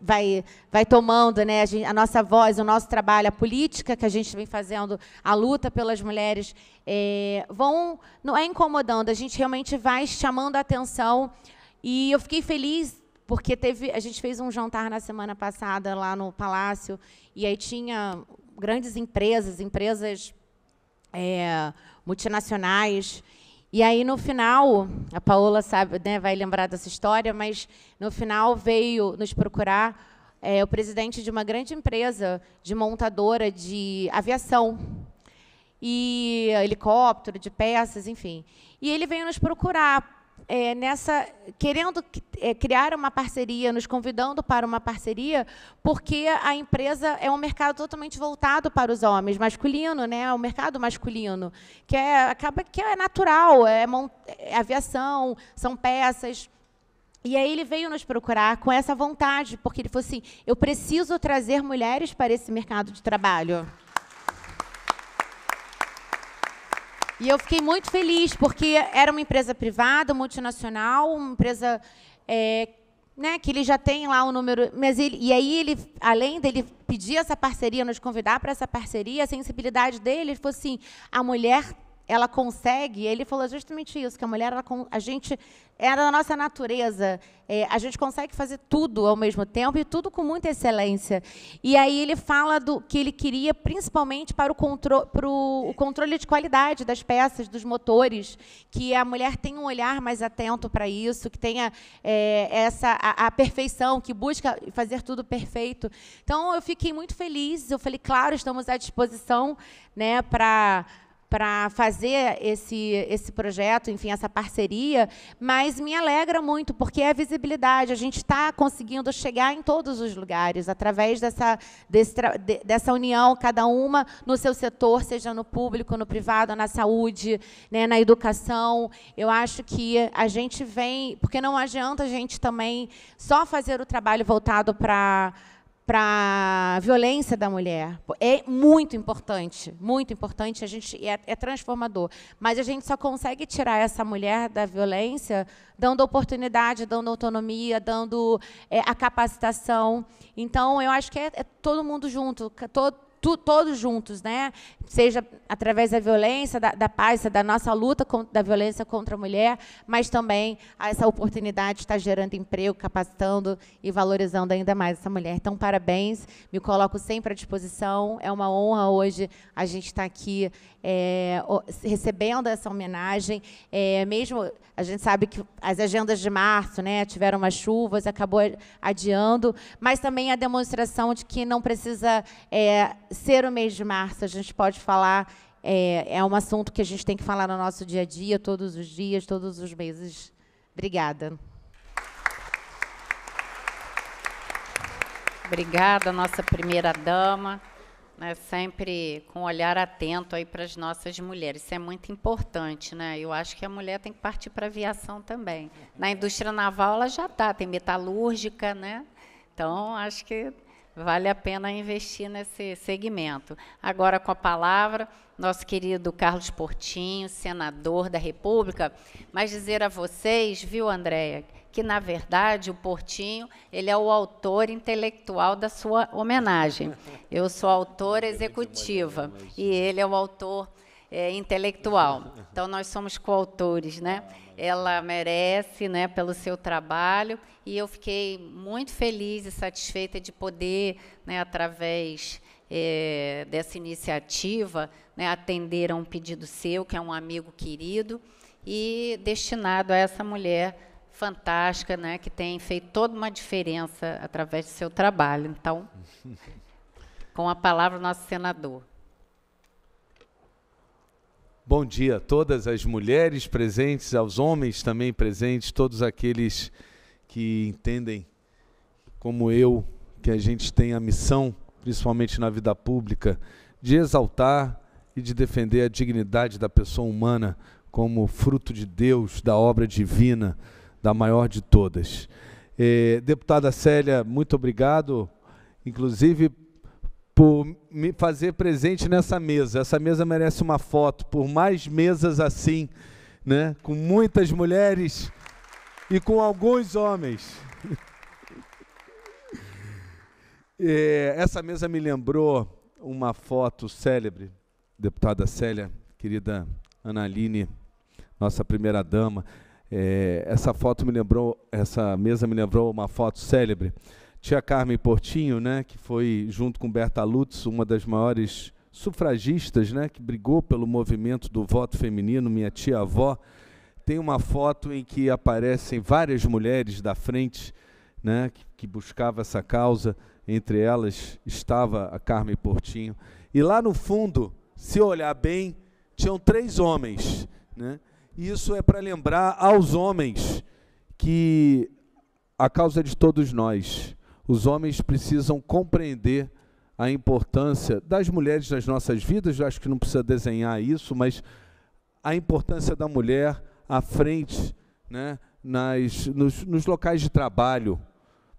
vai, vai tomando, né? A, gente, a, nossa voz, o nosso trabalho, a política que a gente vem fazendo, a luta pelas mulheres, é, vão não é incomodando. A gente realmente vai chamando a atenção e eu fiquei feliz porque teve, a gente fez um jantar na semana passada lá no Palácio e aí tinha grandes empresas, empresas é, multinacionais. E aí no final, a Paola sabe, né, vai lembrar dessa história, mas no final veio nos procurar é, o presidente de uma grande empresa de montadora de aviação e helicóptero, de peças, enfim. E ele veio nos procurar é, nessa querendo é, criar uma parceria, nos convidando para uma parceria, porque a empresa é um mercado totalmente voltado para os homens, masculino, né? O é mercado masculino, que é acaba que é natural, é, é aviação, são peças. E aí ele veio nos procurar com essa vontade, porque ele falou assim: eu preciso trazer mulheres para esse mercado de trabalho. E eu fiquei muito feliz, porque era uma empresa privada, multinacional, uma empresa é, né, que ele já tem lá o número. Mas ele, e aí, ele, além dele pedir essa parceria, nos convidar para essa parceria, a sensibilidade dele, foi assim: a mulher ela consegue, ele falou justamente isso, que a mulher, ela, a gente, era é da nossa natureza, é, a gente consegue fazer tudo ao mesmo tempo e tudo com muita excelência. E aí ele fala do que ele queria principalmente para o, contro para o controle de qualidade das peças, dos motores, que a mulher tenha um olhar mais atento para isso, que tenha é, essa a, a perfeição, que busca fazer tudo perfeito. Então eu fiquei muito feliz, eu falei, claro, estamos à disposição né, para para fazer esse, esse projeto, enfim, essa parceria, mas me alegra muito, porque é a visibilidade. A gente está conseguindo chegar em todos os lugares, através dessa, desse, dessa união, cada uma no seu setor, seja no público, no privado, na saúde, né, na educação. Eu acho que a gente vem... Porque não adianta a gente também só fazer o trabalho voltado para para a violência da mulher. É muito importante, muito importante, a gente é, é, transformador. Mas a gente só consegue tirar essa mulher da violência dando oportunidade, dando autonomia, dando é, a capacitação. Então, eu acho que é, é todo mundo junto, todo, tu, todos juntos, né? Seja através da violência, da, da paz, da nossa luta contra, da violência contra a mulher, mas também essa oportunidade está gerando emprego, capacitando e valorizando ainda mais essa mulher. Então, parabéns, me coloco sempre à disposição. É uma honra hoje a gente estar tá aqui é, recebendo essa homenagem. É, mesmo a gente sabe que as agendas de março, né, tiveram umas chuvas, acabou adiando, mas também a demonstração de que não precisa é, ser o mês de março, a gente pode falar, é, é um assunto que a gente tem que falar no nosso dia a dia, todos os dias, todos os meses. Obrigada. Obrigada, nossa primeira dama, né, sempre com um olhar atento aí para as nossas mulheres. Isso é muito importante, né? Eu acho que a mulher tem que partir para a aviação também. Na indústria naval ela já está, tem metalúrgica, né? Então acho que Vale a pena investir nesse segmento. Agora, com a palavra, nosso querido Carlos Portinho, senador da República, mas dizer a vocês, viu, Andréia, que na verdade o Portinho ele é o autor intelectual da sua homenagem. Eu sou autora executiva e ele é o autor é, intelectual. Então nós somos coautores, né? ela merece, né, pelo seu trabalho. E eu fiquei muito feliz e satisfeita de poder, né, através é, dessa iniciativa, né, atender a um pedido seu, que é um amigo querido, e destinado a essa mulher fantástica, né, que tem feito toda uma diferença através do seu trabalho. Então, <laughs> com a palavra o nosso senador. Bom dia a todas as mulheres presentes, aos homens também presentes, todos aqueles que entendem, como eu, que a gente tem a missão, principalmente na vida pública, de exaltar e de defender a dignidade da pessoa humana como fruto de Deus, da obra divina, da maior de todas. Eh, deputada Célia, muito obrigado, inclusive por me fazer presente nessa mesa. Essa mesa merece uma foto, por mais mesas assim, né? Com muitas mulheres e com alguns homens. <laughs> é, essa mesa me lembrou uma foto célebre, deputada Célia, querida Analine, nossa primeira dama. É, essa foto me lembrou, essa mesa me lembrou uma foto célebre tia Carmen Portinho, né, que foi junto com Berta Lutz uma das maiores sufragistas, né, que brigou pelo movimento do voto feminino, minha tia avó, tem uma foto em que aparecem várias mulheres da frente, né, que, que buscava essa causa, entre elas estava a Carmen Portinho. E lá no fundo, se olhar bem, tinham três homens, né? E isso é para lembrar aos homens que a causa é de todos nós os homens precisam compreender a importância das mulheres nas nossas vidas. Eu acho que não precisa desenhar isso, mas a importância da mulher à frente, né, nas, nos, nos locais de trabalho,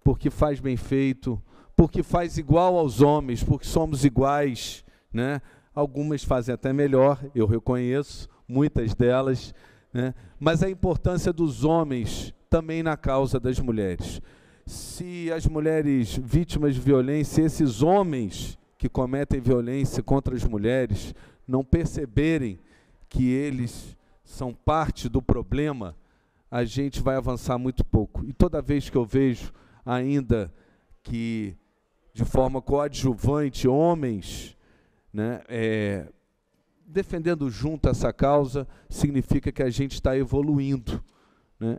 porque faz bem feito, porque faz igual aos homens, porque somos iguais, né? Algumas fazem até melhor, eu reconheço, muitas delas, né? Mas a importância dos homens também na causa das mulheres se as mulheres vítimas de violência, esses homens que cometem violência contra as mulheres, não perceberem que eles são parte do problema, a gente vai avançar muito pouco. E toda vez que eu vejo ainda que, de forma coadjuvante, homens né, é, defendendo junto essa causa, significa que a gente está evoluindo. Né?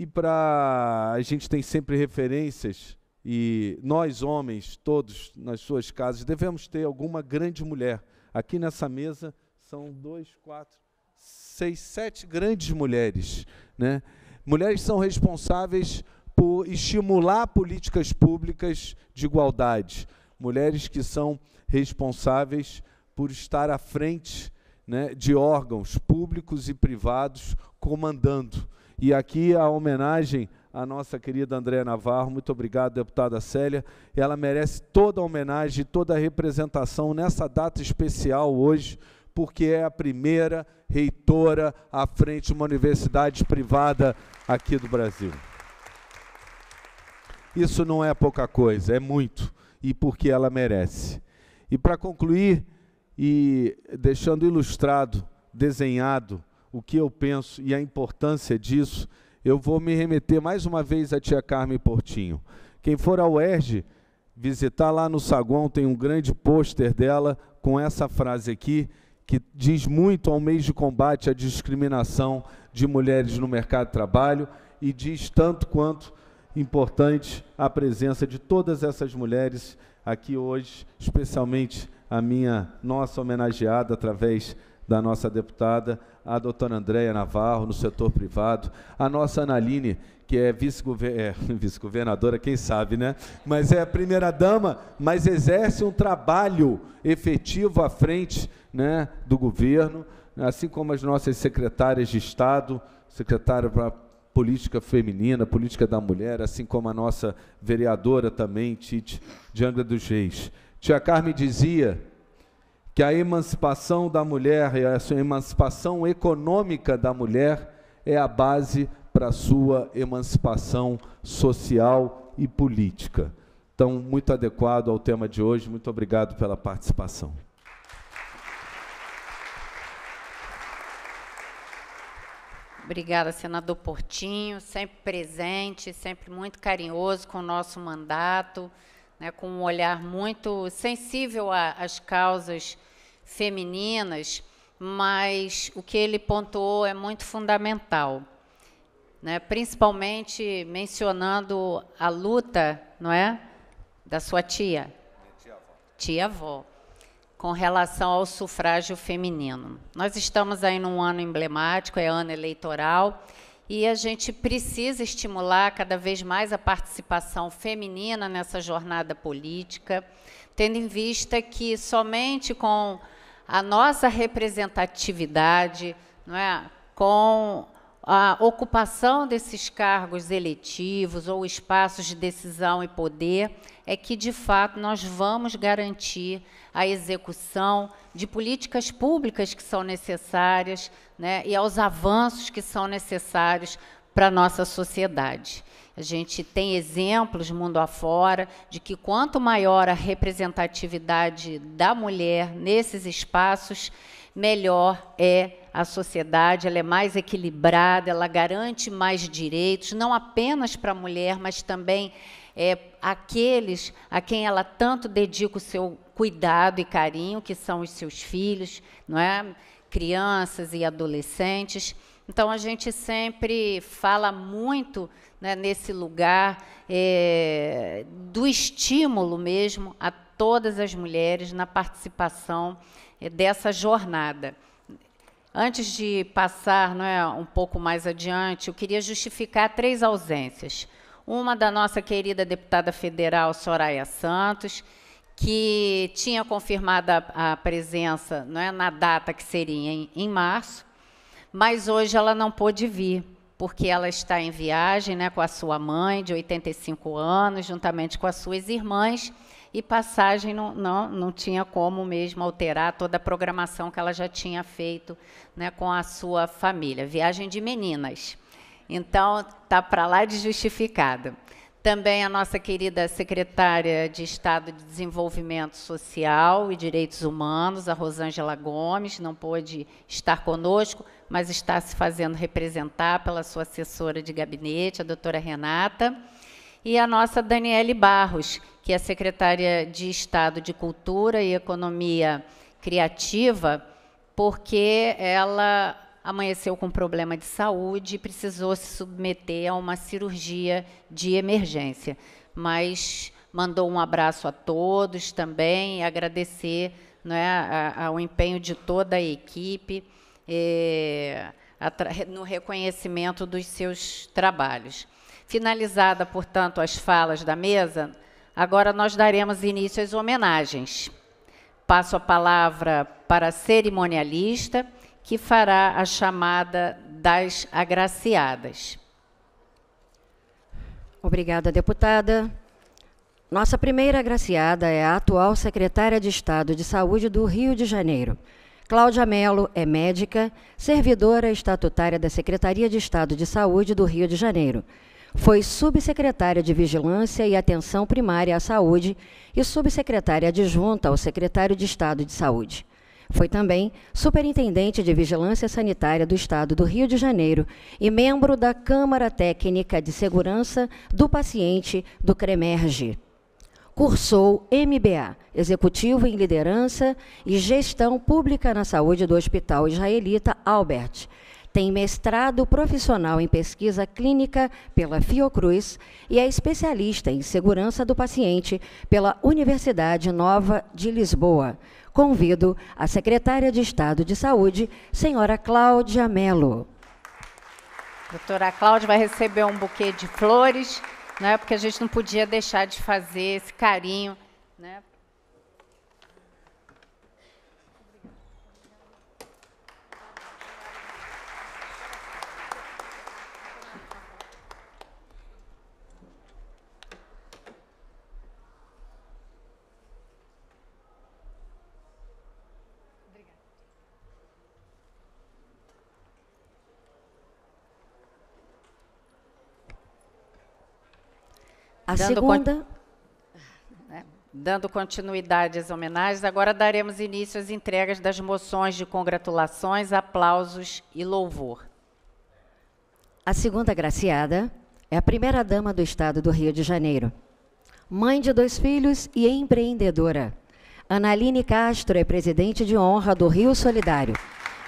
e para a gente tem sempre referências e nós homens todos nas suas casas devemos ter alguma grande mulher. Aqui nessa mesa são dois, quatro, seis, sete grandes mulheres, né? Mulheres são responsáveis por estimular políticas públicas de igualdade. Mulheres que são responsáveis por estar à frente né, de órgãos públicos e privados comandando e aqui a homenagem à nossa querida Andréa Navarro. Muito obrigado, deputada Célia. Ela merece toda a homenagem, toda a representação nessa data especial hoje, porque é a primeira reitora à frente de uma universidade privada aqui do Brasil. Isso não é pouca coisa, é muito, e porque ela merece. E para concluir, e deixando ilustrado, desenhado, o que eu penso e a importância disso, eu vou me remeter mais uma vez à tia Carmen Portinho. Quem for ao ERJ, visitar lá no saguão, tem um grande pôster dela com essa frase aqui, que diz muito ao mês de combate à discriminação de mulheres no mercado de trabalho e diz tanto quanto importante a presença de todas essas mulheres aqui hoje, especialmente a minha nossa homenageada através da nossa deputada, a doutora Andréia Navarro, no setor privado, a nossa Analine, que é, é <laughs> vice-governadora, quem sabe, né? Mas é a primeira-dama, mas exerce um trabalho efetivo à frente né, do governo, assim como as nossas secretárias de Estado, secretária para política feminina, política da mulher, assim como a nossa vereadora também, Tite de Angra dos Reis. Tia Carmen dizia que a emancipação da mulher e a sua emancipação econômica da mulher é a base para a sua emancipação social e política. Então, muito adequado ao tema de hoje. Muito obrigado pela participação. Obrigada, senador Portinho, sempre presente, sempre muito carinhoso com o nosso mandato, né, com um olhar muito sensível às causas femininas, mas o que ele pontuou é muito fundamental, né? principalmente mencionando a luta não é? da sua tia, tia-avó, com relação ao sufrágio feminino. Nós estamos aí num ano emblemático, é ano eleitoral, e a gente precisa estimular cada vez mais a participação feminina nessa jornada política, tendo em vista que somente com a nossa representatividade não é, com a ocupação desses cargos eletivos ou espaços de decisão e poder é que, de fato, nós vamos garantir a execução de políticas públicas que são necessárias né, e aos avanços que são necessários para a nossa sociedade. A gente tem exemplos mundo afora de que quanto maior a representatividade da mulher nesses espaços, melhor é a sociedade, ela é mais equilibrada, ela garante mais direitos, não apenas para a mulher, mas também é, aqueles a quem ela tanto dedica o seu cuidado e carinho, que são os seus filhos, não é? crianças e adolescentes. Então, a gente sempre fala muito né, nesse lugar é, do estímulo mesmo a todas as mulheres na participação é, dessa jornada. Antes de passar é um pouco mais adiante, eu queria justificar três ausências. Uma da nossa querida deputada federal Soraya Santos, que tinha confirmado a, a presença é na data que seria em, em março, mas hoje ela não pôde vir porque ela está em viagem né, com a sua mãe, de 85 anos, juntamente com as suas irmãs, e passagem não, não, não tinha como mesmo alterar toda a programação que ela já tinha feito né, com a sua família. Viagem de meninas. Então, tá para lá de justificado. Também a nossa querida secretária de Estado de Desenvolvimento Social e Direitos Humanos, a Rosângela Gomes, não pôde estar conosco, mas está se fazendo representar pela sua assessora de gabinete, a doutora Renata, e a nossa Daniele Barros, que é secretária de Estado de Cultura e Economia Criativa, porque ela amanheceu com problema de saúde e precisou se submeter a uma cirurgia de emergência. Mas mandou um abraço a todos também e agradecer né, ao empenho de toda a equipe é, no reconhecimento dos seus trabalhos. Finalizada, portanto, as falas da mesa, agora nós daremos início às homenagens. Passo a palavra para a cerimonialista, que fará a chamada das agraciadas. Obrigada, deputada. Nossa primeira agraciada é a atual secretária de Estado de Saúde do Rio de Janeiro, Cláudia Mello é médica, servidora estatutária da Secretaria de Estado de Saúde do Rio de Janeiro. Foi subsecretária de Vigilância e Atenção Primária à Saúde e subsecretária adjunta ao secretário de Estado de Saúde. Foi também superintendente de Vigilância Sanitária do Estado do Rio de Janeiro e membro da Câmara Técnica de Segurança do Paciente do CREMERGE cursou MBA, Executivo em Liderança e Gestão Pública na Saúde do Hospital Israelita Albert. Tem mestrado profissional em pesquisa clínica pela Fiocruz e é especialista em segurança do paciente pela Universidade Nova de Lisboa. Convido a secretária de Estado de Saúde, senhora Cláudia Mello. Doutora Cláudia vai receber um buquê de flores né? porque a gente não podia deixar de fazer esse carinho né? A dando segunda. Con... Né? Dando continuidade às homenagens, agora daremos início às entregas das moções de congratulações, aplausos e louvor. A segunda graciada é a primeira-dama do Estado do Rio de Janeiro. Mãe de dois filhos e empreendedora. Analine Castro é presidente de honra do Rio Solidário,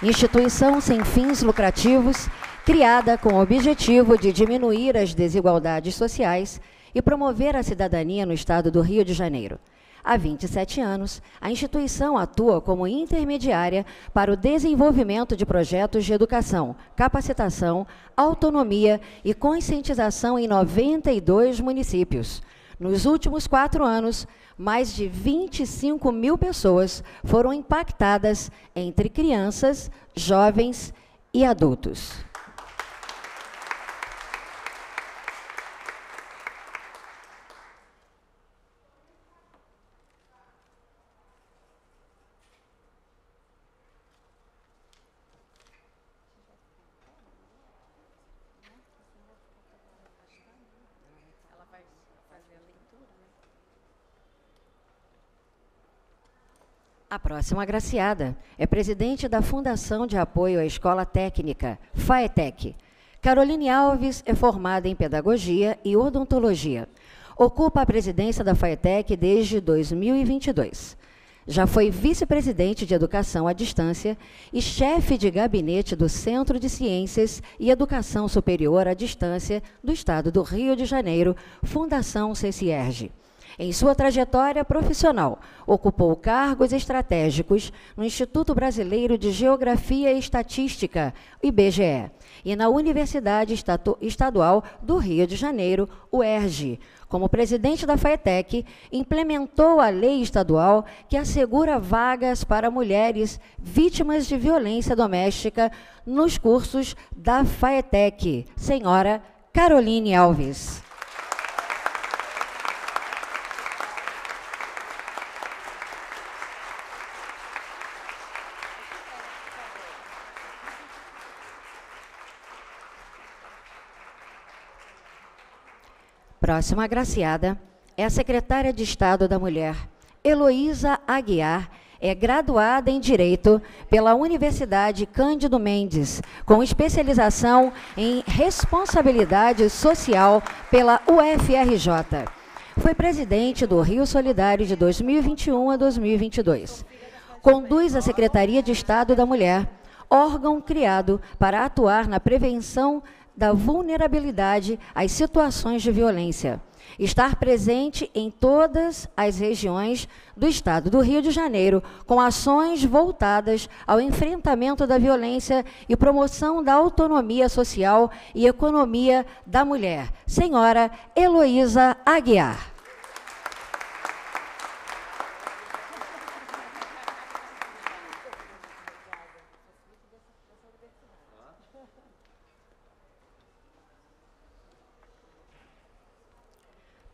instituição sem fins lucrativos criada com o objetivo de diminuir as desigualdades sociais e promover a cidadania no estado do Rio de Janeiro. Há 27 anos, a instituição atua como intermediária para o desenvolvimento de projetos de educação, capacitação, autonomia e conscientização em 92 municípios. Nos últimos quatro anos, mais de 25 mil pessoas foram impactadas entre crianças, jovens e adultos. próxima agraciada é presidente da Fundação de Apoio à Escola Técnica, FAETEC. Caroline Alves é formada em Pedagogia e Odontologia. Ocupa a presidência da FAETEC desde 2022. Já foi vice-presidente de Educação à Distância e chefe de gabinete do Centro de Ciências e Educação Superior à Distância do Estado do Rio de Janeiro, Fundação CECIERG. Em sua trajetória profissional, ocupou cargos estratégicos no Instituto Brasileiro de Geografia e Estatística, IBGE, e na Universidade Estadual do Rio de Janeiro, UERJ. Como presidente da FAETEC, implementou a lei estadual que assegura vagas para mulheres vítimas de violência doméstica nos cursos da FAETEC. Senhora Caroline Alves. Próxima agraciada é a secretária de Estado da Mulher, Heloísa Aguiar, é graduada em Direito pela Universidade Cândido Mendes, com especialização em Responsabilidade Social pela UFRJ. Foi presidente do Rio Solidário de 2021 a 2022. Conduz a Secretaria de Estado da Mulher, órgão criado para atuar na prevenção da vulnerabilidade às situações de violência. Estar presente em todas as regiões do estado do Rio de Janeiro, com ações voltadas ao enfrentamento da violência e promoção da autonomia social e economia da mulher. Senhora Heloísa Aguiar.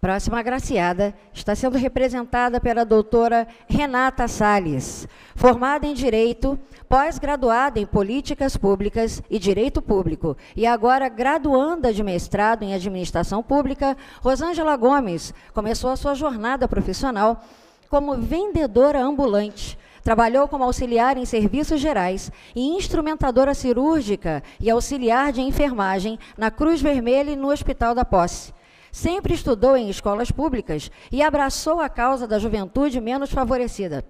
Próxima agraciada está sendo representada pela doutora Renata Salles, formada em Direito, pós-graduada em Políticas Públicas e Direito Público, e agora graduanda de mestrado em Administração Pública, Rosângela Gomes começou a sua jornada profissional como vendedora ambulante. Trabalhou como auxiliar em serviços gerais e instrumentadora cirúrgica e auxiliar de enfermagem na Cruz Vermelha e no Hospital da Posse. Sempre estudou em escolas públicas e abraçou a causa da juventude menos favorecida.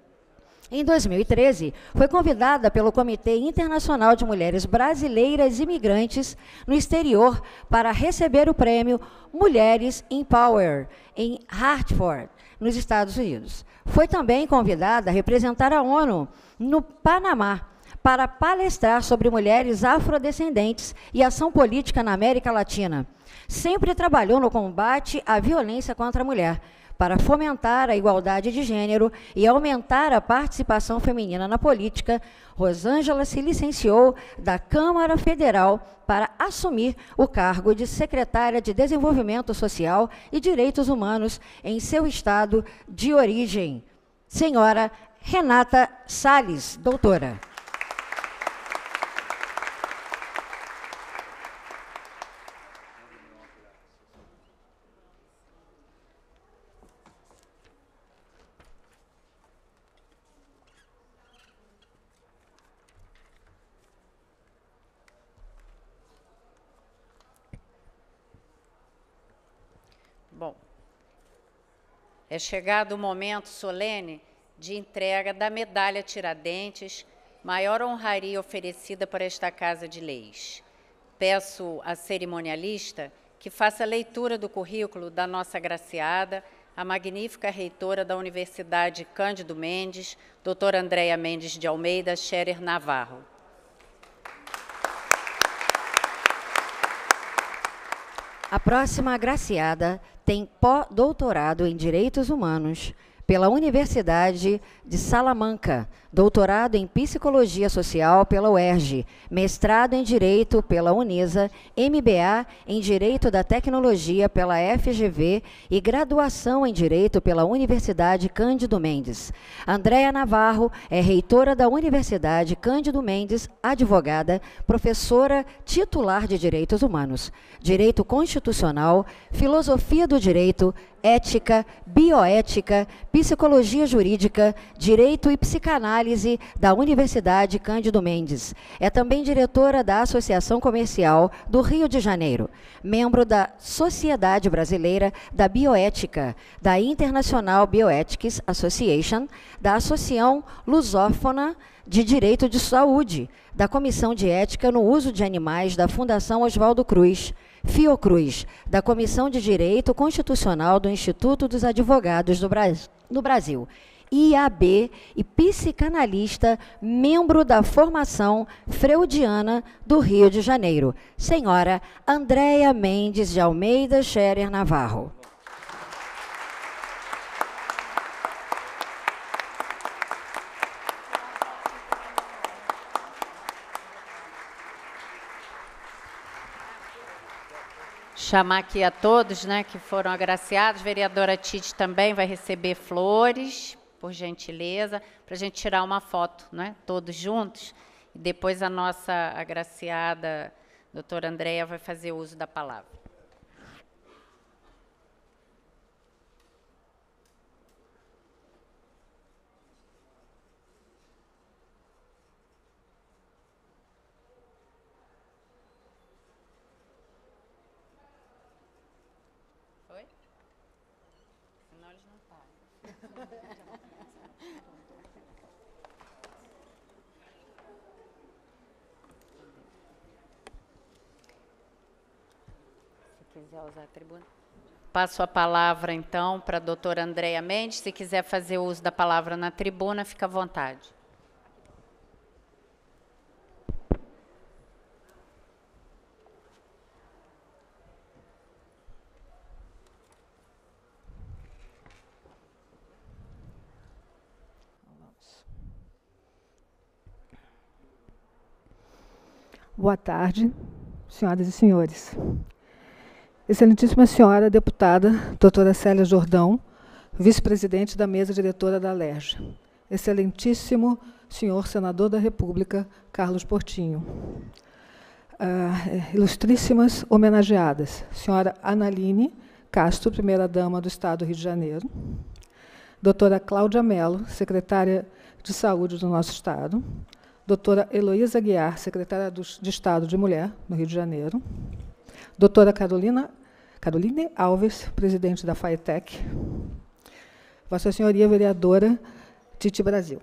Em 2013, foi convidada pelo Comitê Internacional de Mulheres Brasileiras Imigrantes no Exterior para receber o prêmio Mulheres in Power, em Hartford, nos Estados Unidos. Foi também convidada a representar a ONU no Panamá, para palestrar sobre mulheres afrodescendentes e ação política na América Latina. Sempre trabalhou no combate à violência contra a mulher, para fomentar a igualdade de gênero e aumentar a participação feminina na política, Rosângela se licenciou da Câmara Federal para assumir o cargo de secretária de Desenvolvimento Social e Direitos Humanos em seu estado de origem. Senhora Renata Salles, doutora. É chegado o momento solene de entrega da medalha Tiradentes, maior honraria oferecida para esta Casa de Leis. Peço à cerimonialista que faça a leitura do currículo da nossa graciada, a magnífica reitora da Universidade Cândido Mendes, doutora Andréia Mendes de Almeida Scherer Navarro. A próxima agraciada tem pós-doutorado em Direitos Humanos pela Universidade de Salamanca, doutorado em Psicologia Social pela UERJ, mestrado em Direito pela Unisa, MBA em Direito da Tecnologia pela FGV e graduação em Direito pela Universidade Cândido Mendes. Andréa Navarro é reitora da Universidade Cândido Mendes, advogada, professora titular de Direitos Humanos, Direito Constitucional, Filosofia do Direito, Ética, Bioética, Psicologia Psicologia Jurídica, Direito e Psicanálise da Universidade Cândido Mendes. É também diretora da Associação Comercial do Rio de Janeiro, membro da Sociedade Brasileira da Bioética, da International Bioethics Association, da Associação Lusófona de Direito de Saúde, da Comissão de Ética no Uso de Animais da Fundação Oswaldo Cruz. Fiocruz, da Comissão de Direito Constitucional do Instituto dos Advogados do Brasil no Brasil. IAB e psicanalista, membro da formação freudiana do Rio de Janeiro, senhora Andréia Mendes de Almeida Scherer Navarro. chamar aqui a todos né, que foram agraciados. Vereadora Tite também vai receber flores, por gentileza, para a gente tirar uma foto, né, todos juntos. E depois a nossa agraciada, doutora Andréia, vai fazer uso da palavra. quiser usar a tribuna. Passo a palavra, então, para a doutora Andréia Mendes. Se quiser fazer uso da palavra na tribuna, fica à vontade. Boa tarde, senhoras e senhores. Excelentíssima senhora deputada, doutora Célia Jordão, vice-presidente da mesa diretora da LERJ. Excelentíssimo senhor senador da República, Carlos Portinho. Uh, ilustríssimas homenageadas, senhora Analine Castro, primeira-dama do Estado do Rio de Janeiro, doutora Cláudia Mello, secretária de Saúde do nosso Estado, doutora Heloísa Guiar, secretária do, de Estado de Mulher, no Rio de Janeiro, doutora Carolina Caroline Alves, presidente da FAETEC. Vossa Senhoria Vereadora Tite Brasil.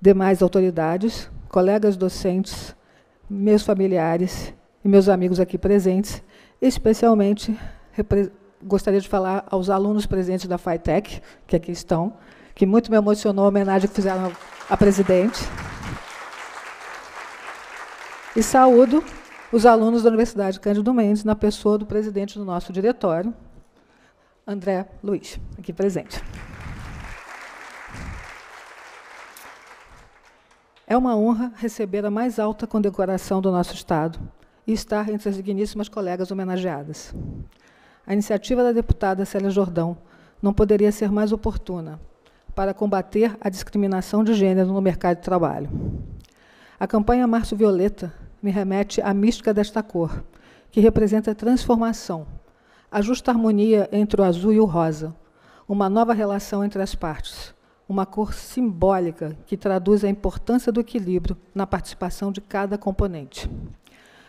Demais autoridades, colegas docentes, meus familiares e meus amigos aqui presentes, especialmente gostaria de falar aos alunos presentes da FATEC, que aqui estão, que muito me emocionou a homenagem que fizeram à presidente. E saúdo os alunos da Universidade Cândido Mendes, na pessoa do presidente do nosso diretório, André Luiz, aqui presente. É uma honra receber a mais alta condecoração do nosso Estado e estar entre as digníssimas colegas homenageadas. A iniciativa da deputada Célia Jordão não poderia ser mais oportuna para combater a discriminação de gênero no mercado de trabalho. A campanha Março Violeta me remete à mística desta cor, que representa transformação, a justa harmonia entre o azul e o rosa, uma nova relação entre as partes, uma cor simbólica que traduz a importância do equilíbrio na participação de cada componente.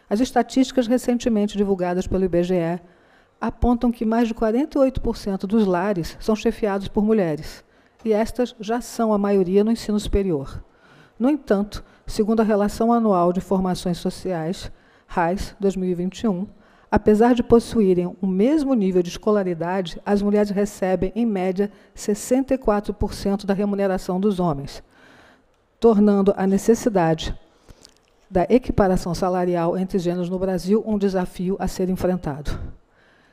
As estatísticas recentemente divulgadas pelo IBGE apontam que mais de 48% dos lares são chefiados por mulheres, e estas já são a maioria no ensino superior. No entanto, Segundo a Relação Anual de Formações Sociais, RAIS 2021, apesar de possuírem o mesmo nível de escolaridade, as mulheres recebem, em média, 64% da remuneração dos homens, tornando a necessidade da equiparação salarial entre gêneros no Brasil um desafio a ser enfrentado.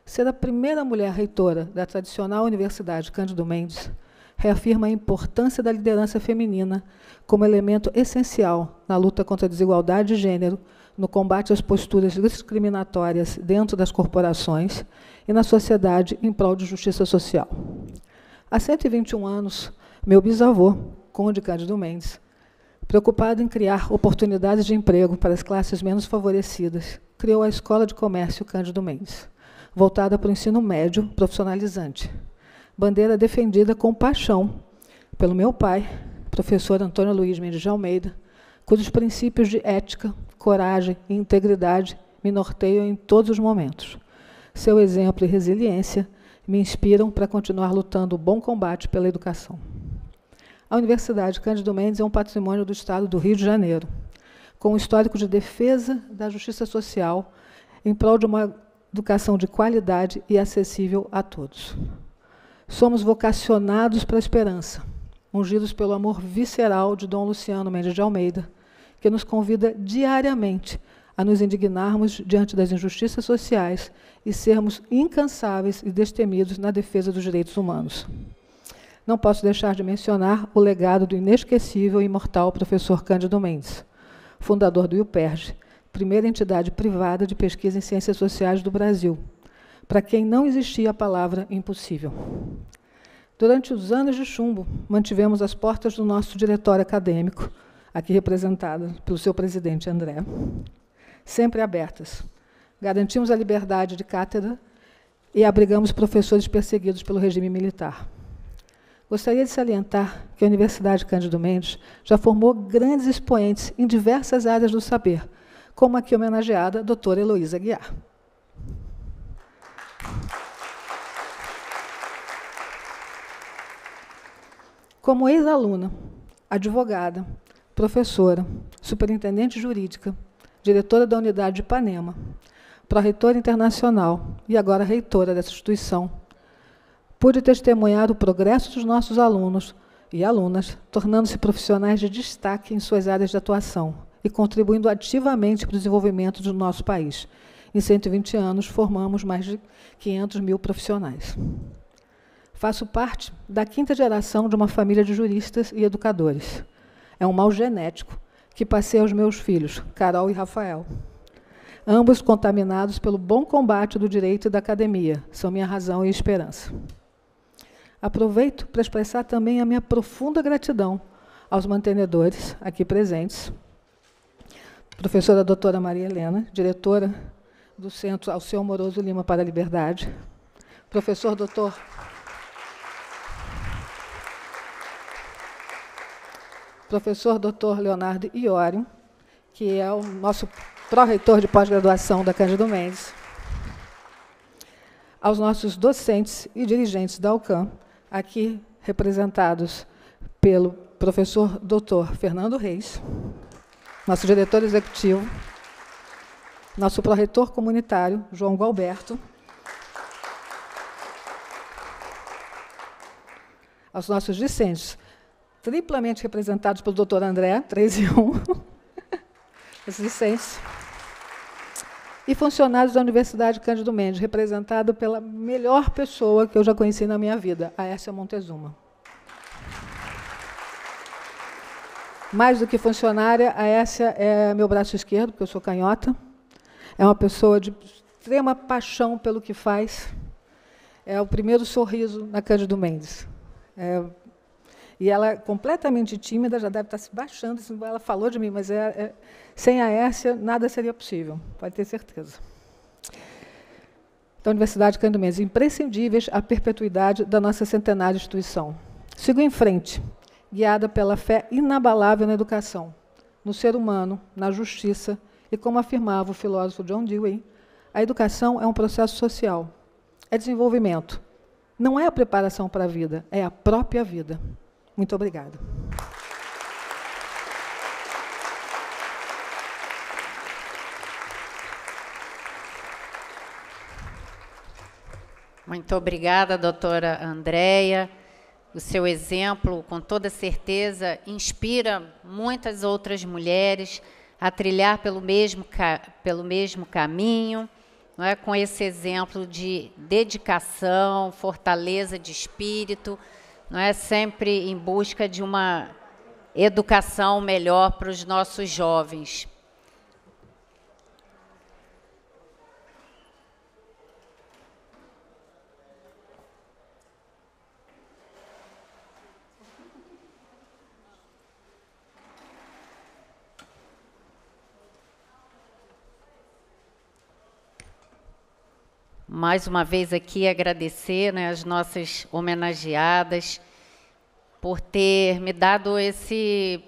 Ser a primeira mulher reitora da tradicional Universidade Cândido Mendes reafirma a importância da liderança feminina como elemento essencial na luta contra a desigualdade de gênero, no combate às posturas discriminatórias dentro das corporações e na sociedade em prol de justiça social. Há 121 anos, meu bisavô, Conde Cândido Mendes, preocupado em criar oportunidades de emprego para as classes menos favorecidas, criou a Escola de Comércio Cândido Mendes, voltada para o ensino médio profissionalizante, bandeira defendida com paixão pelo meu pai, professor Antônio Luiz Mendes de Almeida, cujos princípios de ética, coragem e integridade me norteiam em todos os momentos. Seu exemplo e resiliência me inspiram para continuar lutando o bom combate pela educação. A Universidade Cândido Mendes é um patrimônio do Estado do Rio de Janeiro, com um histórico de defesa da justiça social em prol de uma educação de qualidade e acessível a todos somos vocacionados para a esperança, ungidos pelo amor visceral de Dom Luciano Mendes de Almeida, que nos convida diariamente a nos indignarmos diante das injustiças sociais e sermos incansáveis e destemidos na defesa dos direitos humanos. Não posso deixar de mencionar o legado do inesquecível e imortal professor Cândido Mendes, fundador do IUPERJ, primeira entidade privada de pesquisa em ciências sociais do Brasil, para quem não existia a palavra impossível. Durante os anos de chumbo, mantivemos as portas do nosso diretório acadêmico, aqui representada pelo seu presidente André, sempre abertas. Garantimos a liberdade de cátedra e abrigamos professores perseguidos pelo regime militar. Gostaria de salientar que a Universidade Cândido Mendes já formou grandes expoentes em diversas áreas do saber, como aqui homenageada a doutora Heloísa Guiar. Como ex-aluna, advogada, professora, superintendente jurídica, diretora da unidade de Ipanema, pró-reitora internacional e agora reitora dessa instituição, pude testemunhar o progresso dos nossos alunos e alunas, tornando-se profissionais de destaque em suas áreas de atuação e contribuindo ativamente para o desenvolvimento do nosso país. Em 120 anos, formamos mais de 500 mil profissionais. Faço parte da quinta geração de uma família de juristas e educadores. É um mal genético que passei aos meus filhos, Carol e Rafael. Ambos contaminados pelo bom combate do direito e da academia, são minha razão e esperança. Aproveito para expressar também a minha profunda gratidão aos mantenedores aqui presentes. Professora doutora Maria Helena, diretora do Centro Alceu Moroso Lima para a Liberdade. Professor doutor professor Dr. Leonardo Iório, que é o nosso pró-reitor de pós-graduação da Cândido Mendes, aos nossos docentes e dirigentes da UCAM, aqui representados pelo professor Dr. Fernando Reis, nosso diretor executivo, nosso pró-reitor comunitário, João Galberto, aos nossos discentes, triplamente representados pelo doutor André, 3 e 1, os e funcionários da Universidade Cândido Mendes, representado pela melhor pessoa que eu já conheci na minha vida, a Écia Montezuma. Mais do que funcionária, a Écia é meu braço esquerdo, porque eu sou canhota. É uma pessoa de extrema paixão pelo que faz. É o primeiro sorriso na Cândido Mendes. É e ela, é completamente tímida, já deve estar se baixando. Assim, ela falou de mim, mas é, é, sem a Écia nada seria possível, pode ter certeza. Da Universidade Cândido Mendes, imprescindíveis à perpetuidade da nossa centenária instituição. Sigo em frente, guiada pela fé inabalável na educação, no ser humano, na justiça, e como afirmava o filósofo John Dewey, a educação é um processo social, é desenvolvimento. Não é a preparação para a vida, é a própria vida. Muito obrigada. Muito obrigada, doutora Andréia. O seu exemplo, com toda certeza, inspira muitas outras mulheres a trilhar pelo mesmo, pelo mesmo caminho, não é? com esse exemplo de dedicação, fortaleza de espírito não é sempre em busca de uma educação melhor para os nossos jovens. mais uma vez aqui agradecer né, as nossas homenageadas por ter me dado esse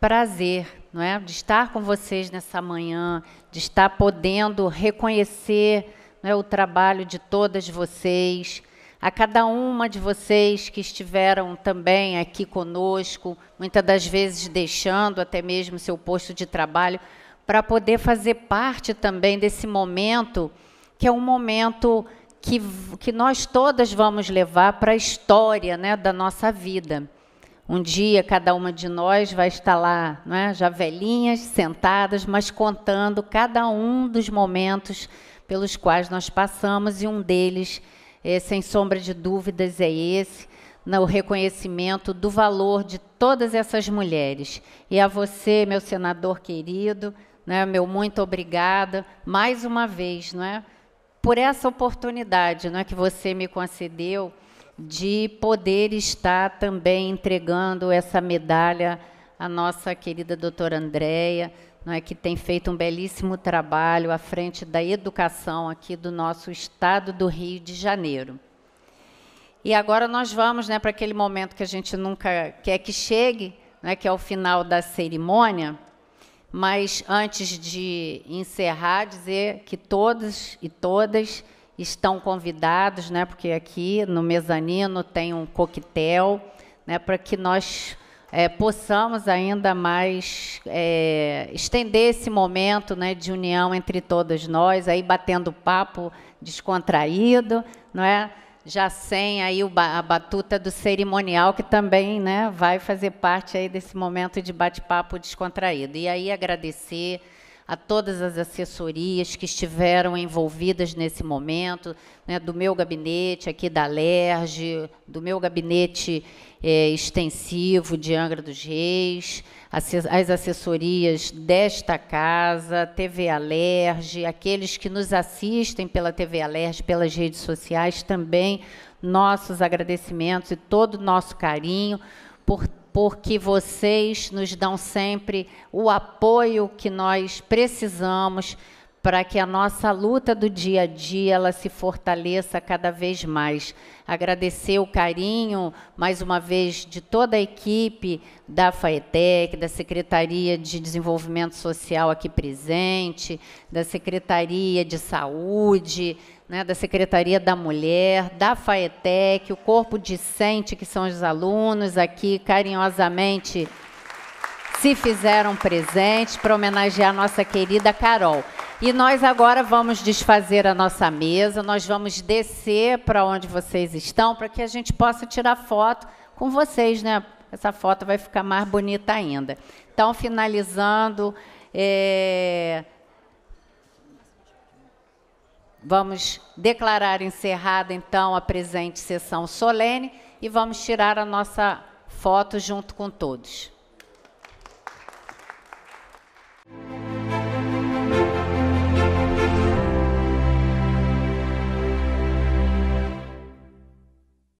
prazer não é, de estar com vocês nessa manhã, de estar podendo reconhecer é, o trabalho de todas vocês, a cada uma de vocês que estiveram também aqui conosco, muitas das vezes deixando até mesmo seu posto de trabalho, para poder fazer parte também desse momento que é um momento que, que nós todas vamos levar para a história né, da nossa vida. Um dia, cada uma de nós vai estar lá, né, já velhinhas, sentadas, mas contando cada um dos momentos pelos quais nós passamos, e um deles, é, sem sombra de dúvidas, é esse no reconhecimento do valor de todas essas mulheres. E a você, meu senador querido, né, meu muito obrigada, mais uma vez, não é? por essa oportunidade é que você me concedeu de poder estar também entregando essa medalha à nossa querida doutora Andréia, é que tem feito um belíssimo trabalho à frente da educação aqui do nosso estado do Rio de Janeiro. E agora nós vamos né, para aquele momento que a gente nunca quer que chegue, né, que é o final da cerimônia. Mas antes de encerrar, dizer que todos e todas estão convidados, né, porque aqui no mezanino tem um coquetel, né, para que nós é, possamos ainda mais é, estender esse momento né, de união entre todos nós, aí batendo papo descontraído, não é? já sem aí a batuta do cerimonial, que também né, vai fazer parte aí desse momento de bate-papo descontraído. E aí agradecer a todas as assessorias que estiveram envolvidas nesse momento, né, do meu gabinete aqui da Alerj, do meu gabinete é, extensivo de Angra dos Reis, as assessorias desta casa, TV Alerj, aqueles que nos assistem pela TV Alerj, pelas redes sociais, também nossos agradecimentos e todo o nosso carinho por porque vocês nos dão sempre o apoio que nós precisamos para que a nossa luta do dia a dia ela se fortaleça cada vez mais. Agradecer o carinho, mais uma vez, de toda a equipe da FAETEC, da Secretaria de Desenvolvimento Social aqui presente, da Secretaria de Saúde, né, da Secretaria da Mulher, da FAETEC, o corpo discente, que são os alunos aqui, carinhosamente se fizeram presentes para homenagear a nossa querida Carol. E nós agora vamos desfazer a nossa mesa, nós vamos descer para onde vocês estão, para que a gente possa tirar foto com vocês, né? Essa foto vai ficar mais bonita ainda. Então, finalizando, é, Vamos declarar encerrada, então, a presente sessão solene e vamos tirar a nossa foto junto com todos.